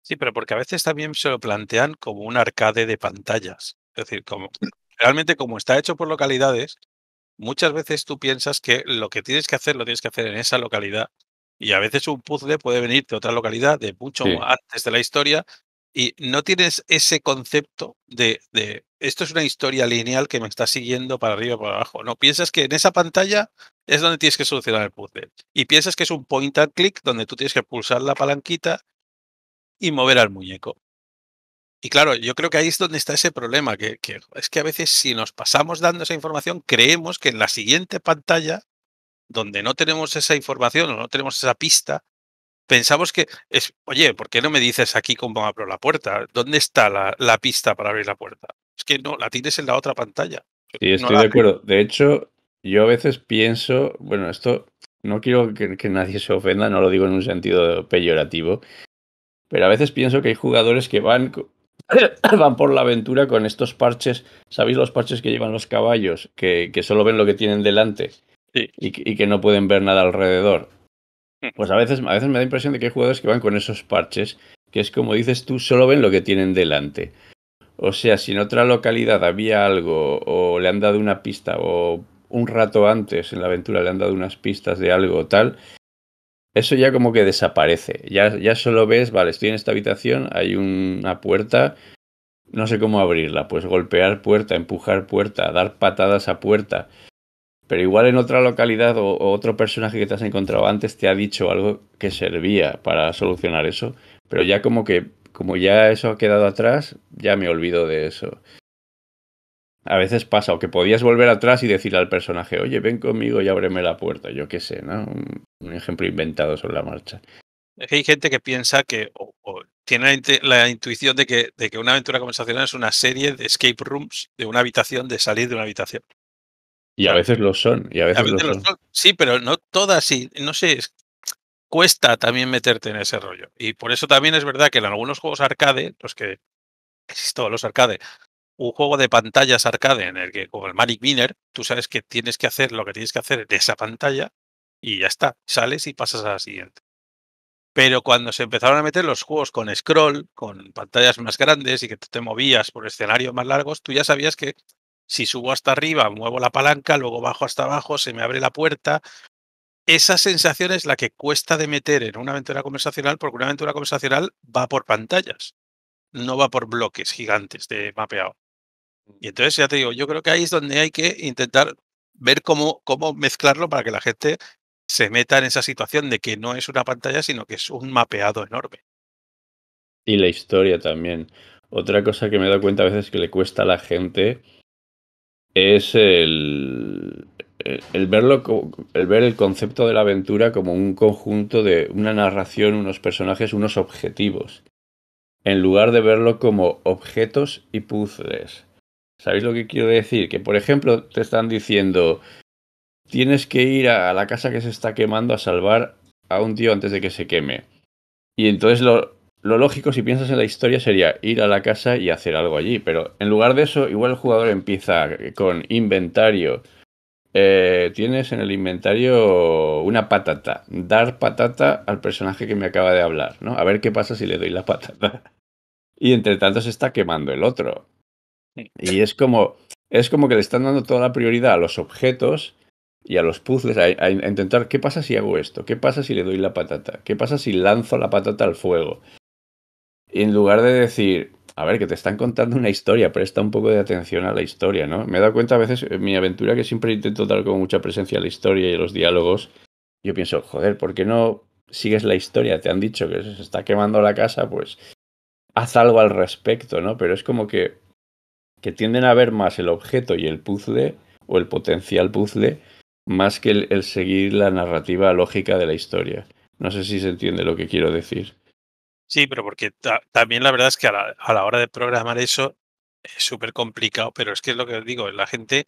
[SPEAKER 2] Sí, pero porque a veces también se lo plantean como un arcade de pantallas. Es decir, como realmente como está hecho por localidades, muchas veces tú piensas que lo que tienes que hacer lo tienes que hacer en esa localidad y a veces un puzzle puede venir de otra localidad, de mucho antes de la historia, y no tienes ese concepto de, de, esto es una historia lineal que me está siguiendo para arriba y para abajo. No piensas que en esa pantalla es donde tienes que solucionar el puzzle. Y piensas que es un point and click donde tú tienes que pulsar la palanquita y mover al muñeco. Y claro, yo creo que ahí es donde está ese problema, que, es que a veces si nos pasamos dando esa información, creemos que en la siguiente pantalla, donde no tenemos esa información o no tenemos esa pista, pensamos que, oye, ¿por qué no me dices aquí cómo abro la puerta? ¿Dónde está la, pista para abrir la puerta? Es que no, la tienes en la otra pantalla.
[SPEAKER 1] Sí, estoy de acuerdo. De hecho, yo a veces pienso, bueno, esto no quiero que nadie se ofenda, no lo digo en un sentido peyorativo, pero a veces pienso que hay jugadores que van van por la aventura con estos parches. ¿Sabéis los parches que llevan los caballos? Que, que solo ven lo que tienen delante y, que no pueden ver nada alrededor. Hmm. Pues a veces, a veces me da impresión de que hay jugadores que van con esos parches, que es como dices tú, solo ven lo que tienen delante. O sea, si en otra localidad había algo, o le han dado una pista, o un rato antes en la aventura le han dado unas pistas de algo o tal, eso ya como que desaparece. Ya, ya solo ves, vale, estoy en esta habitación, hay una puerta, no sé cómo abrirla. Pues golpear puerta, empujar puerta, dar patadas a puerta. Pero igual en otra localidad o, o otro personaje que te has encontrado antes te ha dicho algo que servía para solucionar eso. Pero ya como que, como ya eso ha quedado atrás, ya me olvido de eso a veces pasa, o que podías volver atrás y decirle al personaje, oye, ven conmigo y ábreme la puerta, yo qué sé, ¿no? Un, ejemplo inventado sobre la marcha.
[SPEAKER 2] hay gente que piensa que, o, tiene la, intuición de que, de que una aventura conversacional es una serie de escape rooms, de una habitación, de salir de una habitación.
[SPEAKER 1] Y a veces lo son, y a veces,
[SPEAKER 2] Sí, pero no todas, sí, no sé, cuesta también meterte en ese rollo. Y por eso también es verdad que en algunos juegos arcade, los que, todos los arcade, un juego de pantallas arcade en el que, como el Manic Miner, tú sabes que tienes que hacer lo que tienes que hacer en esa pantalla y ya está, sales y pasas a la siguiente. Pero cuando se empezaron a meter los juegos con scroll, con pantallas más grandes y que tú te movías por escenarios más largos, tú ya sabías que si subo hasta arriba, muevo la palanca, luego bajo hasta abajo, se me abre la puerta. Esa sensación es la que cuesta de meter en una aventura conversacional, porque una aventura conversacional va por pantallas, no va por bloques gigantes de mapeado. Y entonces ya te digo, yo creo que ahí es donde hay que intentar ver cómo, mezclarlo para que la gente se meta en esa situación de que no es una pantalla, sino que es un mapeado enorme.
[SPEAKER 1] Y la historia también. Otra cosa que me he dado cuenta a veces que le cuesta a la gente es el, eh, el, verlo, el ver el concepto de la aventura como un conjunto de una narración, unos personajes, unos objetivos, en lugar de verlo como objetos y puzzles. ¿Sabéis lo que quiero decir? Que, por ejemplo, te están diciendo, tienes que ir a la casa que se está quemando a salvar a un tío antes de que se queme. Y entonces lo, lógico, si piensas en la historia, sería ir a la casa y hacer algo allí. Pero en lugar de eso, igual el jugador empieza con inventario. Eh, tienes en el inventario una patata. Dar patata al personaje que me acaba de hablar, ¿no? A ver qué pasa si le doy la patata. Y entre tanto se está quemando el otro. Y es como, es como que le están dando toda la prioridad a los objetos y a los puzzles, a, intentar qué pasa si hago esto, qué pasa si le doy la patata, qué pasa si lanzo la patata al fuego. Y en lugar de decir, a ver, que te están contando una historia, presta un poco de atención a la historia, ¿no? Me he dado cuenta a veces en mi aventura que siempre intento dar con mucha presencia a la historia y a los diálogos. Yo pienso, joder, ¿por qué no sigues la historia? Te han dicho que se está quemando la casa, pues haz algo al respecto, ¿no? Pero es como que que tienden a ver más el objeto y el puzzle o el potencial puzzle más que el, seguir la narrativa lógica de la historia. No sé si se entiende lo que quiero decir.
[SPEAKER 2] Sí, pero porque también la verdad es que a la, hora de programar eso es súper complicado, pero es que es lo que os digo, la gente,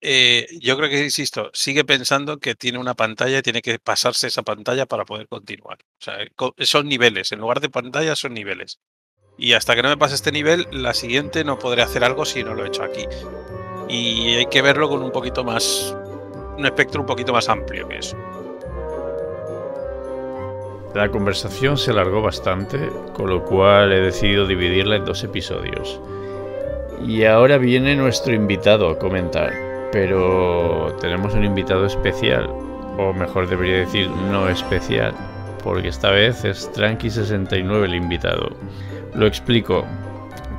[SPEAKER 2] eh, yo creo que, insisto, sigue pensando que tiene una pantalla y tiene que pasarse esa pantalla para poder continuar. O sea, son niveles, en lugar de pantalla son niveles. Y hasta que no me pase este nivel, la siguiente no podré hacer algo si no lo he hecho aquí. Y hay que verlo con un poquito más. un espectro un poquito más amplio que eso.
[SPEAKER 1] La conversación se alargó bastante, con lo cual he decidido dividirla en dos episodios. Y ahora viene nuestro invitado a comentar, pero tenemos un invitado especial, o mejor debería decir no especial, porque esta vez es Tranqui69 el invitado. Lo explico.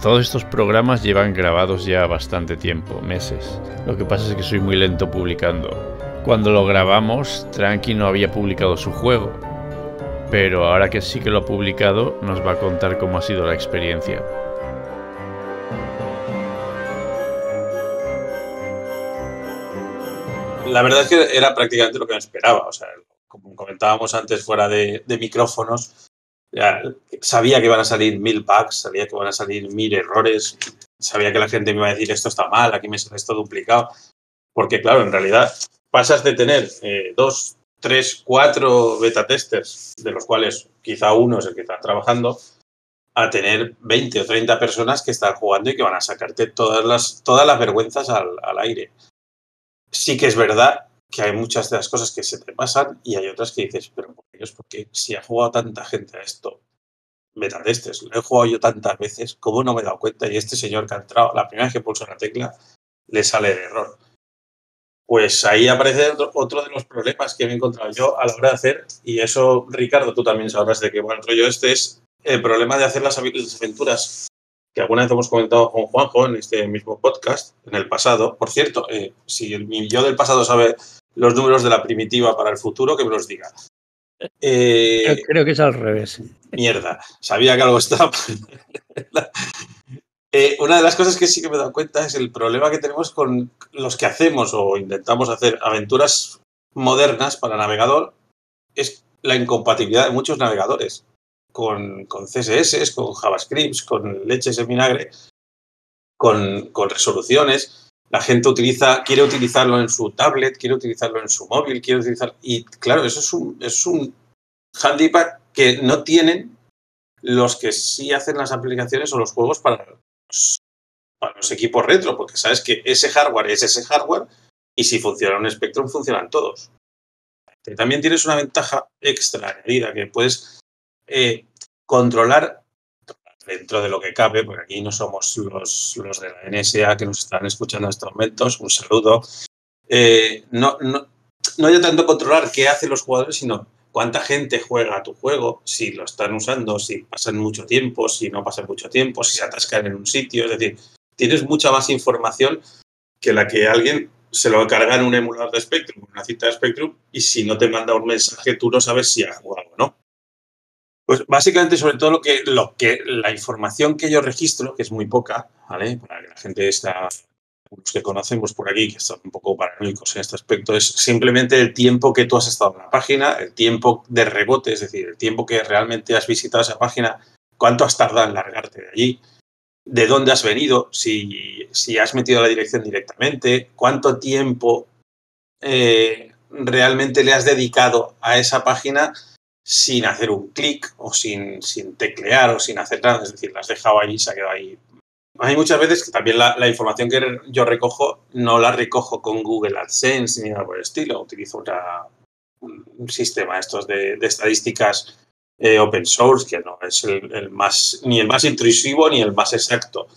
[SPEAKER 1] Todos estos programas llevan grabados ya bastante tiempo, meses. Lo que pasa es que soy muy lento publicando. Cuando lo grabamos, Tranqui no había publicado su juego, pero ahora que sí que lo ha publicado, nos va a contar cómo ha sido la experiencia.
[SPEAKER 2] La verdad es que era prácticamente lo que me esperaba. O sea, como comentábamos antes fuera de micrófonos, sabía que iban a salir mil bugs, sabía que van a salir mil errores, sabía que la gente me iba a decir esto está mal, aquí me sale esto duplicado. Porque, claro, en realidad pasas de tener eh, dos, tres, cuatro beta testers, de los cuales quizá uno es el que está trabajando, a tener 20 o 30 personas que están jugando y que van a sacarte todas las, todas las vergüenzas al, al aire. Sí que es verdad que hay muchas de las cosas que se te pasan y hay otras que dices, pero por Dios, porque si ha jugado tanta gente a esto, MetaDestes, lo he jugado yo tantas veces, ¿cómo no me he dado cuenta? Y este señor que ha entrado, la primera vez que pulsa la tecla, le sale el error. Pues ahí aparece otro, de los problemas que me he encontrado yo a la hora de hacer, y eso, Ricardo, tú también sabrás de qué bueno yo, este es el problema de hacer las aventuras que alguna vez hemos comentado con Juanjo en este mismo podcast, en el pasado. Por cierto, eh, si mi yo del pasado sabe los números de la primitiva para el futuro, que me los diga.
[SPEAKER 1] Eh, creo que es al revés.
[SPEAKER 2] Mierda, sabía que algo estaba. Eh, una de las cosas que sí que me he dado cuenta es el problema que tenemos con los que hacemos o intentamos hacer aventuras modernas para navegador, es la incompatibilidad de muchos navegadores con, CSS, con JavaScript, con leches de vinagre, con, con resoluciones la gente utiliza, quiere utilizarlo en su tablet, quiere utilizarlo en su móvil, quiere utilizar. Y claro, eso es un, es un que no tienen los que sí hacen las aplicaciones o los juegos para los, los equipos retro, porque sabes que ese hardware es ese hardware y si funciona un Spectrum, funcionan todos. También tienes una ventaja extra añadida, que puedes eh, controlar dentro de lo que cabe, porque aquí no somos los, los de la NSA que nos están escuchando en estos momentos, un saludo. Eh, no, no, no hay tanto controlar qué hacen los jugadores, sino cuánta gente juega a tu juego, si lo están usando, si pasan mucho tiempo, si no pasan mucho tiempo, si se atascan en un sitio. Es decir, tienes mucha más información que la que alguien se lo carga en un emulador de Spectrum, una cita de Spectrum, y si no te manda un mensaje, tú no sabes si ha jugado o no. Pues básicamente, sobre todo, lo que, lo que la información que yo registro, que es muy poca, ¿vale? Para la gente está, que conocemos pues por aquí, que están un poco paranoicos en este aspecto, es simplemente el tiempo que tú has estado en la página, el tiempo de rebote, es decir, el tiempo que realmente has visitado esa página, cuánto has tardado en largarte de allí, de dónde has venido, si, si has metido la dirección directamente, cuánto tiempo eh, realmente le has dedicado a esa página sin hacer un clic o sin, sin teclear o sin hacer nada, es decir, las dejaba dejado ahí y se ha quedado ahí. Hay muchas veces que también la, información que yo recojo no la recojo con Google AdSense ni nada por el estilo, utilizo un sistema estos de, estadísticas eh, open source, que no es el, más, ni el más intrusivo ni el más exacto,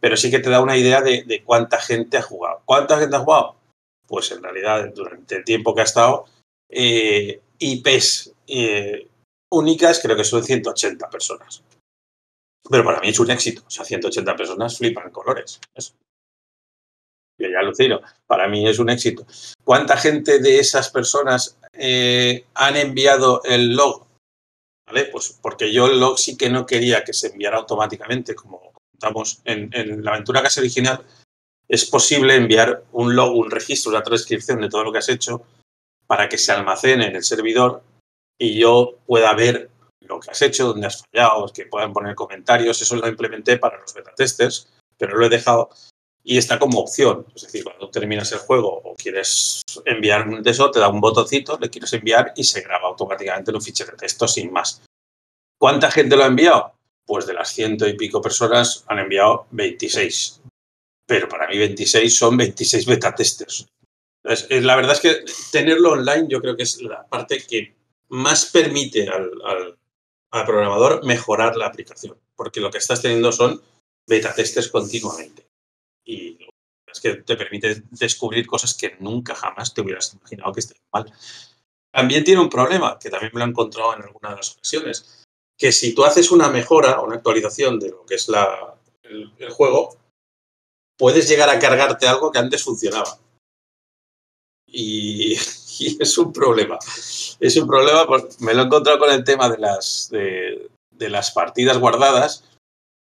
[SPEAKER 2] pero sí que te da una idea de, cuánta gente ha jugado. ¿Cuánta gente ha jugado? Pues en realidad durante el tiempo que ha estado, eh, IPs eh, únicas creo que son 180 personas. Pero para mí es un éxito. O sea, 180 personas flipan colores. Eso. Yo ya alucino. Para mí es un éxito. ¿Cuánta gente de esas personas eh, han enviado el log? ¿Vale? Pues porque yo el log sí que no quería que se enviara automáticamente, como contamos en, la aventura casi original. Es posible enviar un log, un registro, una transcripción de todo lo que has hecho para que se almacene en el servidor y yo pueda ver lo que has hecho, dónde has fallado, que puedan poner comentarios. Eso lo implementé para los beta testers, pero lo he dejado y está como opción. Es decir, cuando terminas el juego o quieres enviar un eso, te da un botoncito, le quieres enviar y se graba automáticamente en un fichero de texto sin más. ¿Cuánta gente lo ha enviado? Pues de las ciento y pico personas han enviado 26. Pero para mí 26 son 26 beta testers. Eh, la verdad es que tenerlo online yo creo que es la parte que más permite al, programador mejorar la aplicación, porque lo que estás teniendo son beta testes continuamente. Y es que te permite descubrir cosas que nunca jamás te hubieras imaginado que estén mal. También tiene un problema, que también me lo he encontrado en alguna de las ocasiones, que si tú haces una mejora o una actualización de lo que es el juego, puedes llegar a cargarte algo que antes funcionaba. Y y es un problema. Es un problema, porque me lo he encontrado con el tema de las, de, las partidas guardadas,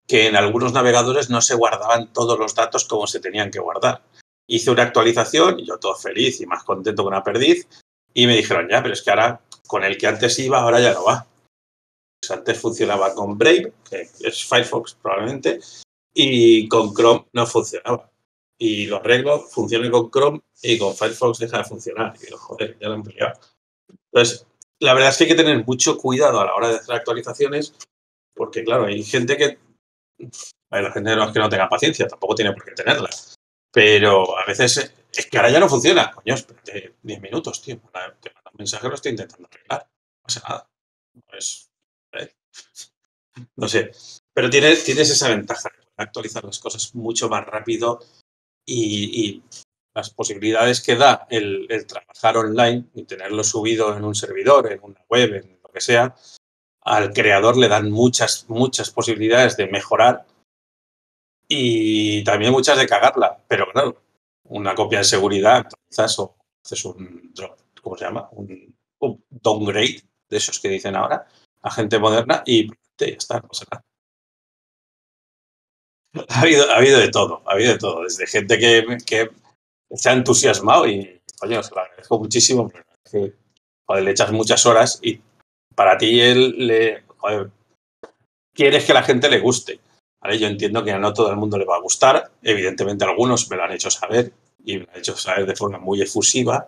[SPEAKER 2] que en algunos navegadores no se guardaban todos los datos como se tenían que guardar. Hice una actualización, yo todo feliz y más contento con una perdiz, y me dijeron, ya, pero es que ahora con el que antes iba, ahora ya no va. Pues antes funcionaba con Brave, que es Firefox probablemente, y con Chrome no funcionaba y lo arreglo, funciona con Chrome y con Firefox deja de funcionar. Y digo, joder, ya lo he empleado. Entonces, la verdad es que hay que tener mucho cuidado a la hora de hacer actualizaciones, porque claro, hay gente que. Hay la gente de que no tenga paciencia, tampoco tiene por qué tenerla. Pero a veces es que ahora ya no funciona. Coño, espérate 10 minutos, tío. Te un mensaje, lo estoy intentando arreglar. No pasa nada. No ¿eh? No sé. Pero tienes, tienes esa ventaja, actualizar las cosas mucho más rápido y, las posibilidades que da el, trabajar online y tenerlo subido en un servidor, en una web, en lo que sea, al creador le dan muchas, muchas posibilidades de mejorar y también muchas de cagarla. Pero claro, una copia de seguridad, quizás, o haces un ¿cómo se llama? Un, un downgrade de esos que dicen ahora a gente moderna y ya está, no pasa nada. ha habido, ha habido de todo, ha habido de todo. Desde gente que, se ha entusiasmado y, oye, se lo agradezco muchísimo, le echas muchas horas y para ti él le, joder, quieres que la gente le guste. ¿vale? Yo entiendo que a no todo el mundo le va a gustar, evidentemente algunos me lo han hecho saber y me lo han hecho saber de forma muy efusiva.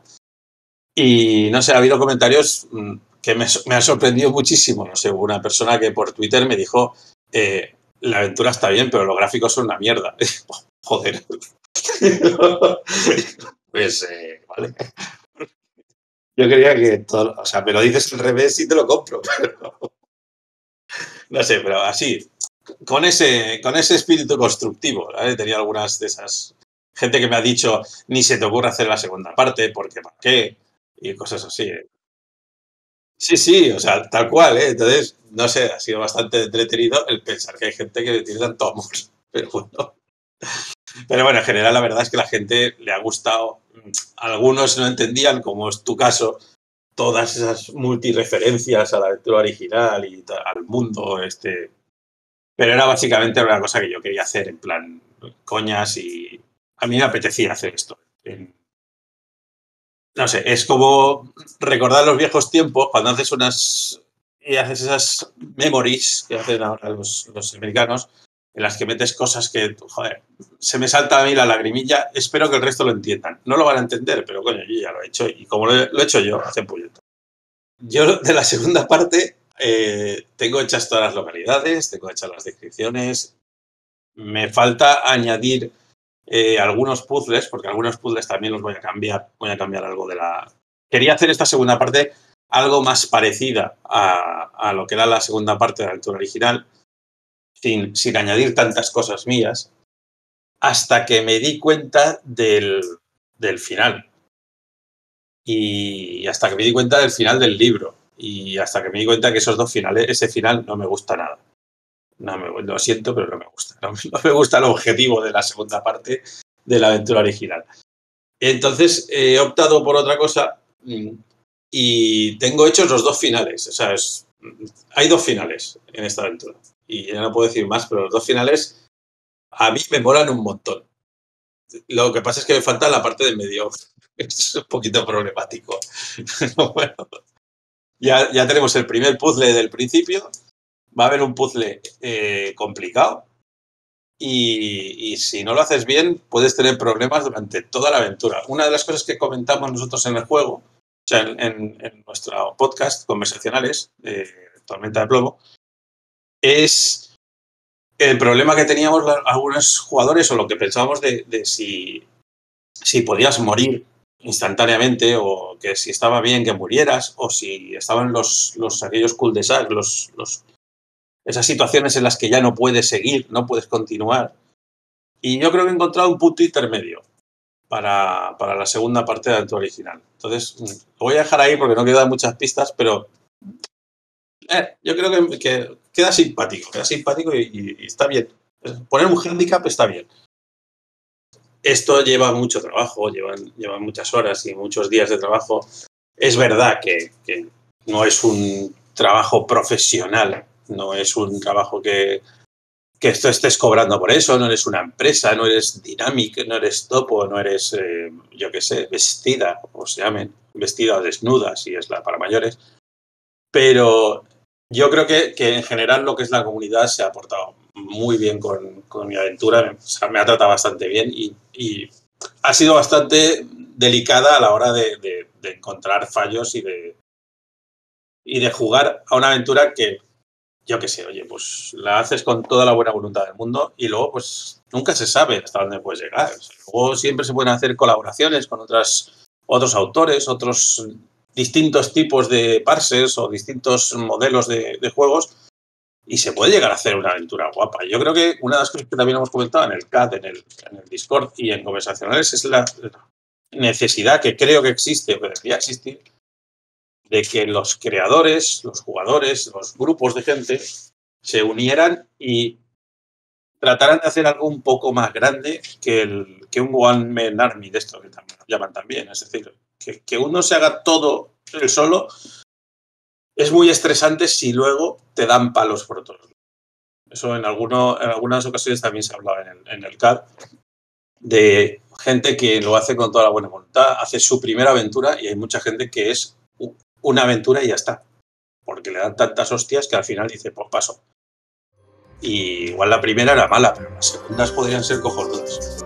[SPEAKER 2] Y no sé, ha habido comentarios mm, que me, me han sorprendido muchísimo. No sé, hubo una persona que por Twitter me dijo, eh, la aventura está bien, pero los gráficos son una mierda. Joder. pues, eh, vale. Yo quería que todo, o sea, me lo dices al revés y te lo compro, no sé, pero así, con ese, con ese espíritu constructivo, ¿vale? tenía algunas de esas gente que me ha dicho, ni se te ocurre hacer la segunda parte, porque ¿para qué? Y cosas así. ¿eh? Sí, sí, o sea, tal cual, ¿eh? Entonces, no sé, ha sido bastante entretenido el pensar que hay gente que le tiene tanto amor, pero bueno. Pero bueno, en general la verdad es que la gente le ha gustado. Algunos no entendían, como es tu caso, todas esas multireferencias a la lectura original y al mundo, este. Pero era básicamente una cosa que yo quería hacer, en plan, coñas y a mí me apetecía hacer esto. En, no sé, es como recordar los viejos tiempos cuando haces unas y haces esas memories que hacen ahora los, americanos, en las que metes cosas que, joder, se me salta a mí la lagrimilla, espero que el resto lo entiendan. No lo van a entender, pero coño, yo ya lo he hecho y como lo he, hecho yo, hace puñetón. Yo de la segunda parte eh, tengo hechas todas las localidades, tengo hechas las descripciones, me falta añadir eh, algunos puzzles, porque algunos puzzles también los voy a cambiar, voy a cambiar algo de la... Quería hacer esta segunda parte algo más parecida a, lo que era la segunda parte de la lectura original, sin, añadir tantas cosas mías, hasta que me di cuenta del, del final. Y hasta que me di cuenta del final del libro. Y hasta que me di cuenta que esos dos finales, ese final no me gusta nada no me, lo siento, pero no me gusta. No, me gusta el objetivo de la segunda parte de la aventura original. Entonces eh, he optado por otra cosa mm, y tengo hechos los dos finales. hay dos finales en esta aventura. Y ya no puedo decir más, pero los dos finales a mí me molan un montón. Lo que pasa es que me falta la parte del medio. Es un poquito problemático. ya, ya tenemos el primer puzzle del principio va a haber un puzzle eh, complicado y, si no lo haces bien puedes tener problemas durante toda la aventura. Una de las cosas que comentamos nosotros en el juego, o sea, en, nuestro podcast conversacionales, eh, Tormenta de Plomo, es el problema que teníamos algunos jugadores o lo que pensábamos de, si, si podías morir instantáneamente o que si estaba bien que murieras o si estaban los, aquellos cul de los, los, esas situaciones en las que ya no puedes seguir, no puedes continuar. Y yo creo que he encontrado un punto intermedio para, la segunda parte de tu original. Entonces, lo voy a dejar ahí porque no quedan muchas pistas, pero eh, yo creo que, queda simpático, queda simpático y, está bien. Poner un handicap está bien esto lleva mucho trabajo, llevan, llevan, muchas horas y muchos días de trabajo. Es verdad que, que, no es un trabajo profesional no es un trabajo que, que estés cobrando por eso, no eres una empresa, no eres dinámica, no eres topo, no eres, eh, yo qué sé, vestida, o se llamen, vestida o desnuda, si es la para mayores. Pero yo creo que, en general lo que es la comunidad se ha portado muy bien con, mi aventura, me ha tratado bastante bien y, ha sido bastante delicada a la hora de, encontrar fallos y de, y de jugar a una aventura que, yo qué sé, oye, pues la haces con toda la buena voluntad del mundo y luego, pues nunca se sabe hasta dónde puedes llegar. luego siempre se pueden hacer colaboraciones con otras, otros autores, otros distintos tipos de parses o distintos modelos de, juegos y se puede llegar a hacer una aventura guapa. Yo creo que una de las cosas que también hemos comentado en el CAD, en el, en el Discord y en conversacionales es la necesidad que creo que existe o que debería existir de que los creadores, los jugadores, los grupos de gente se unieran y trataran de hacer algo un poco más grande que, el, que un One Man Army de esto que llaman también. Es decir, que, uno se haga todo él solo es muy estresante si luego te dan palos por todo Eso en, en algunas ocasiones también se ha hablado en el, en el CAD de gente que lo hace con toda la buena voluntad, hace su primera aventura y hay mucha gente que es uh, una aventura y ya está. Porque le dan tantas hostias que al final dice, pues paso. Y igual la primera era mala, pero las segundas podrían ser
[SPEAKER 1] cojonudas.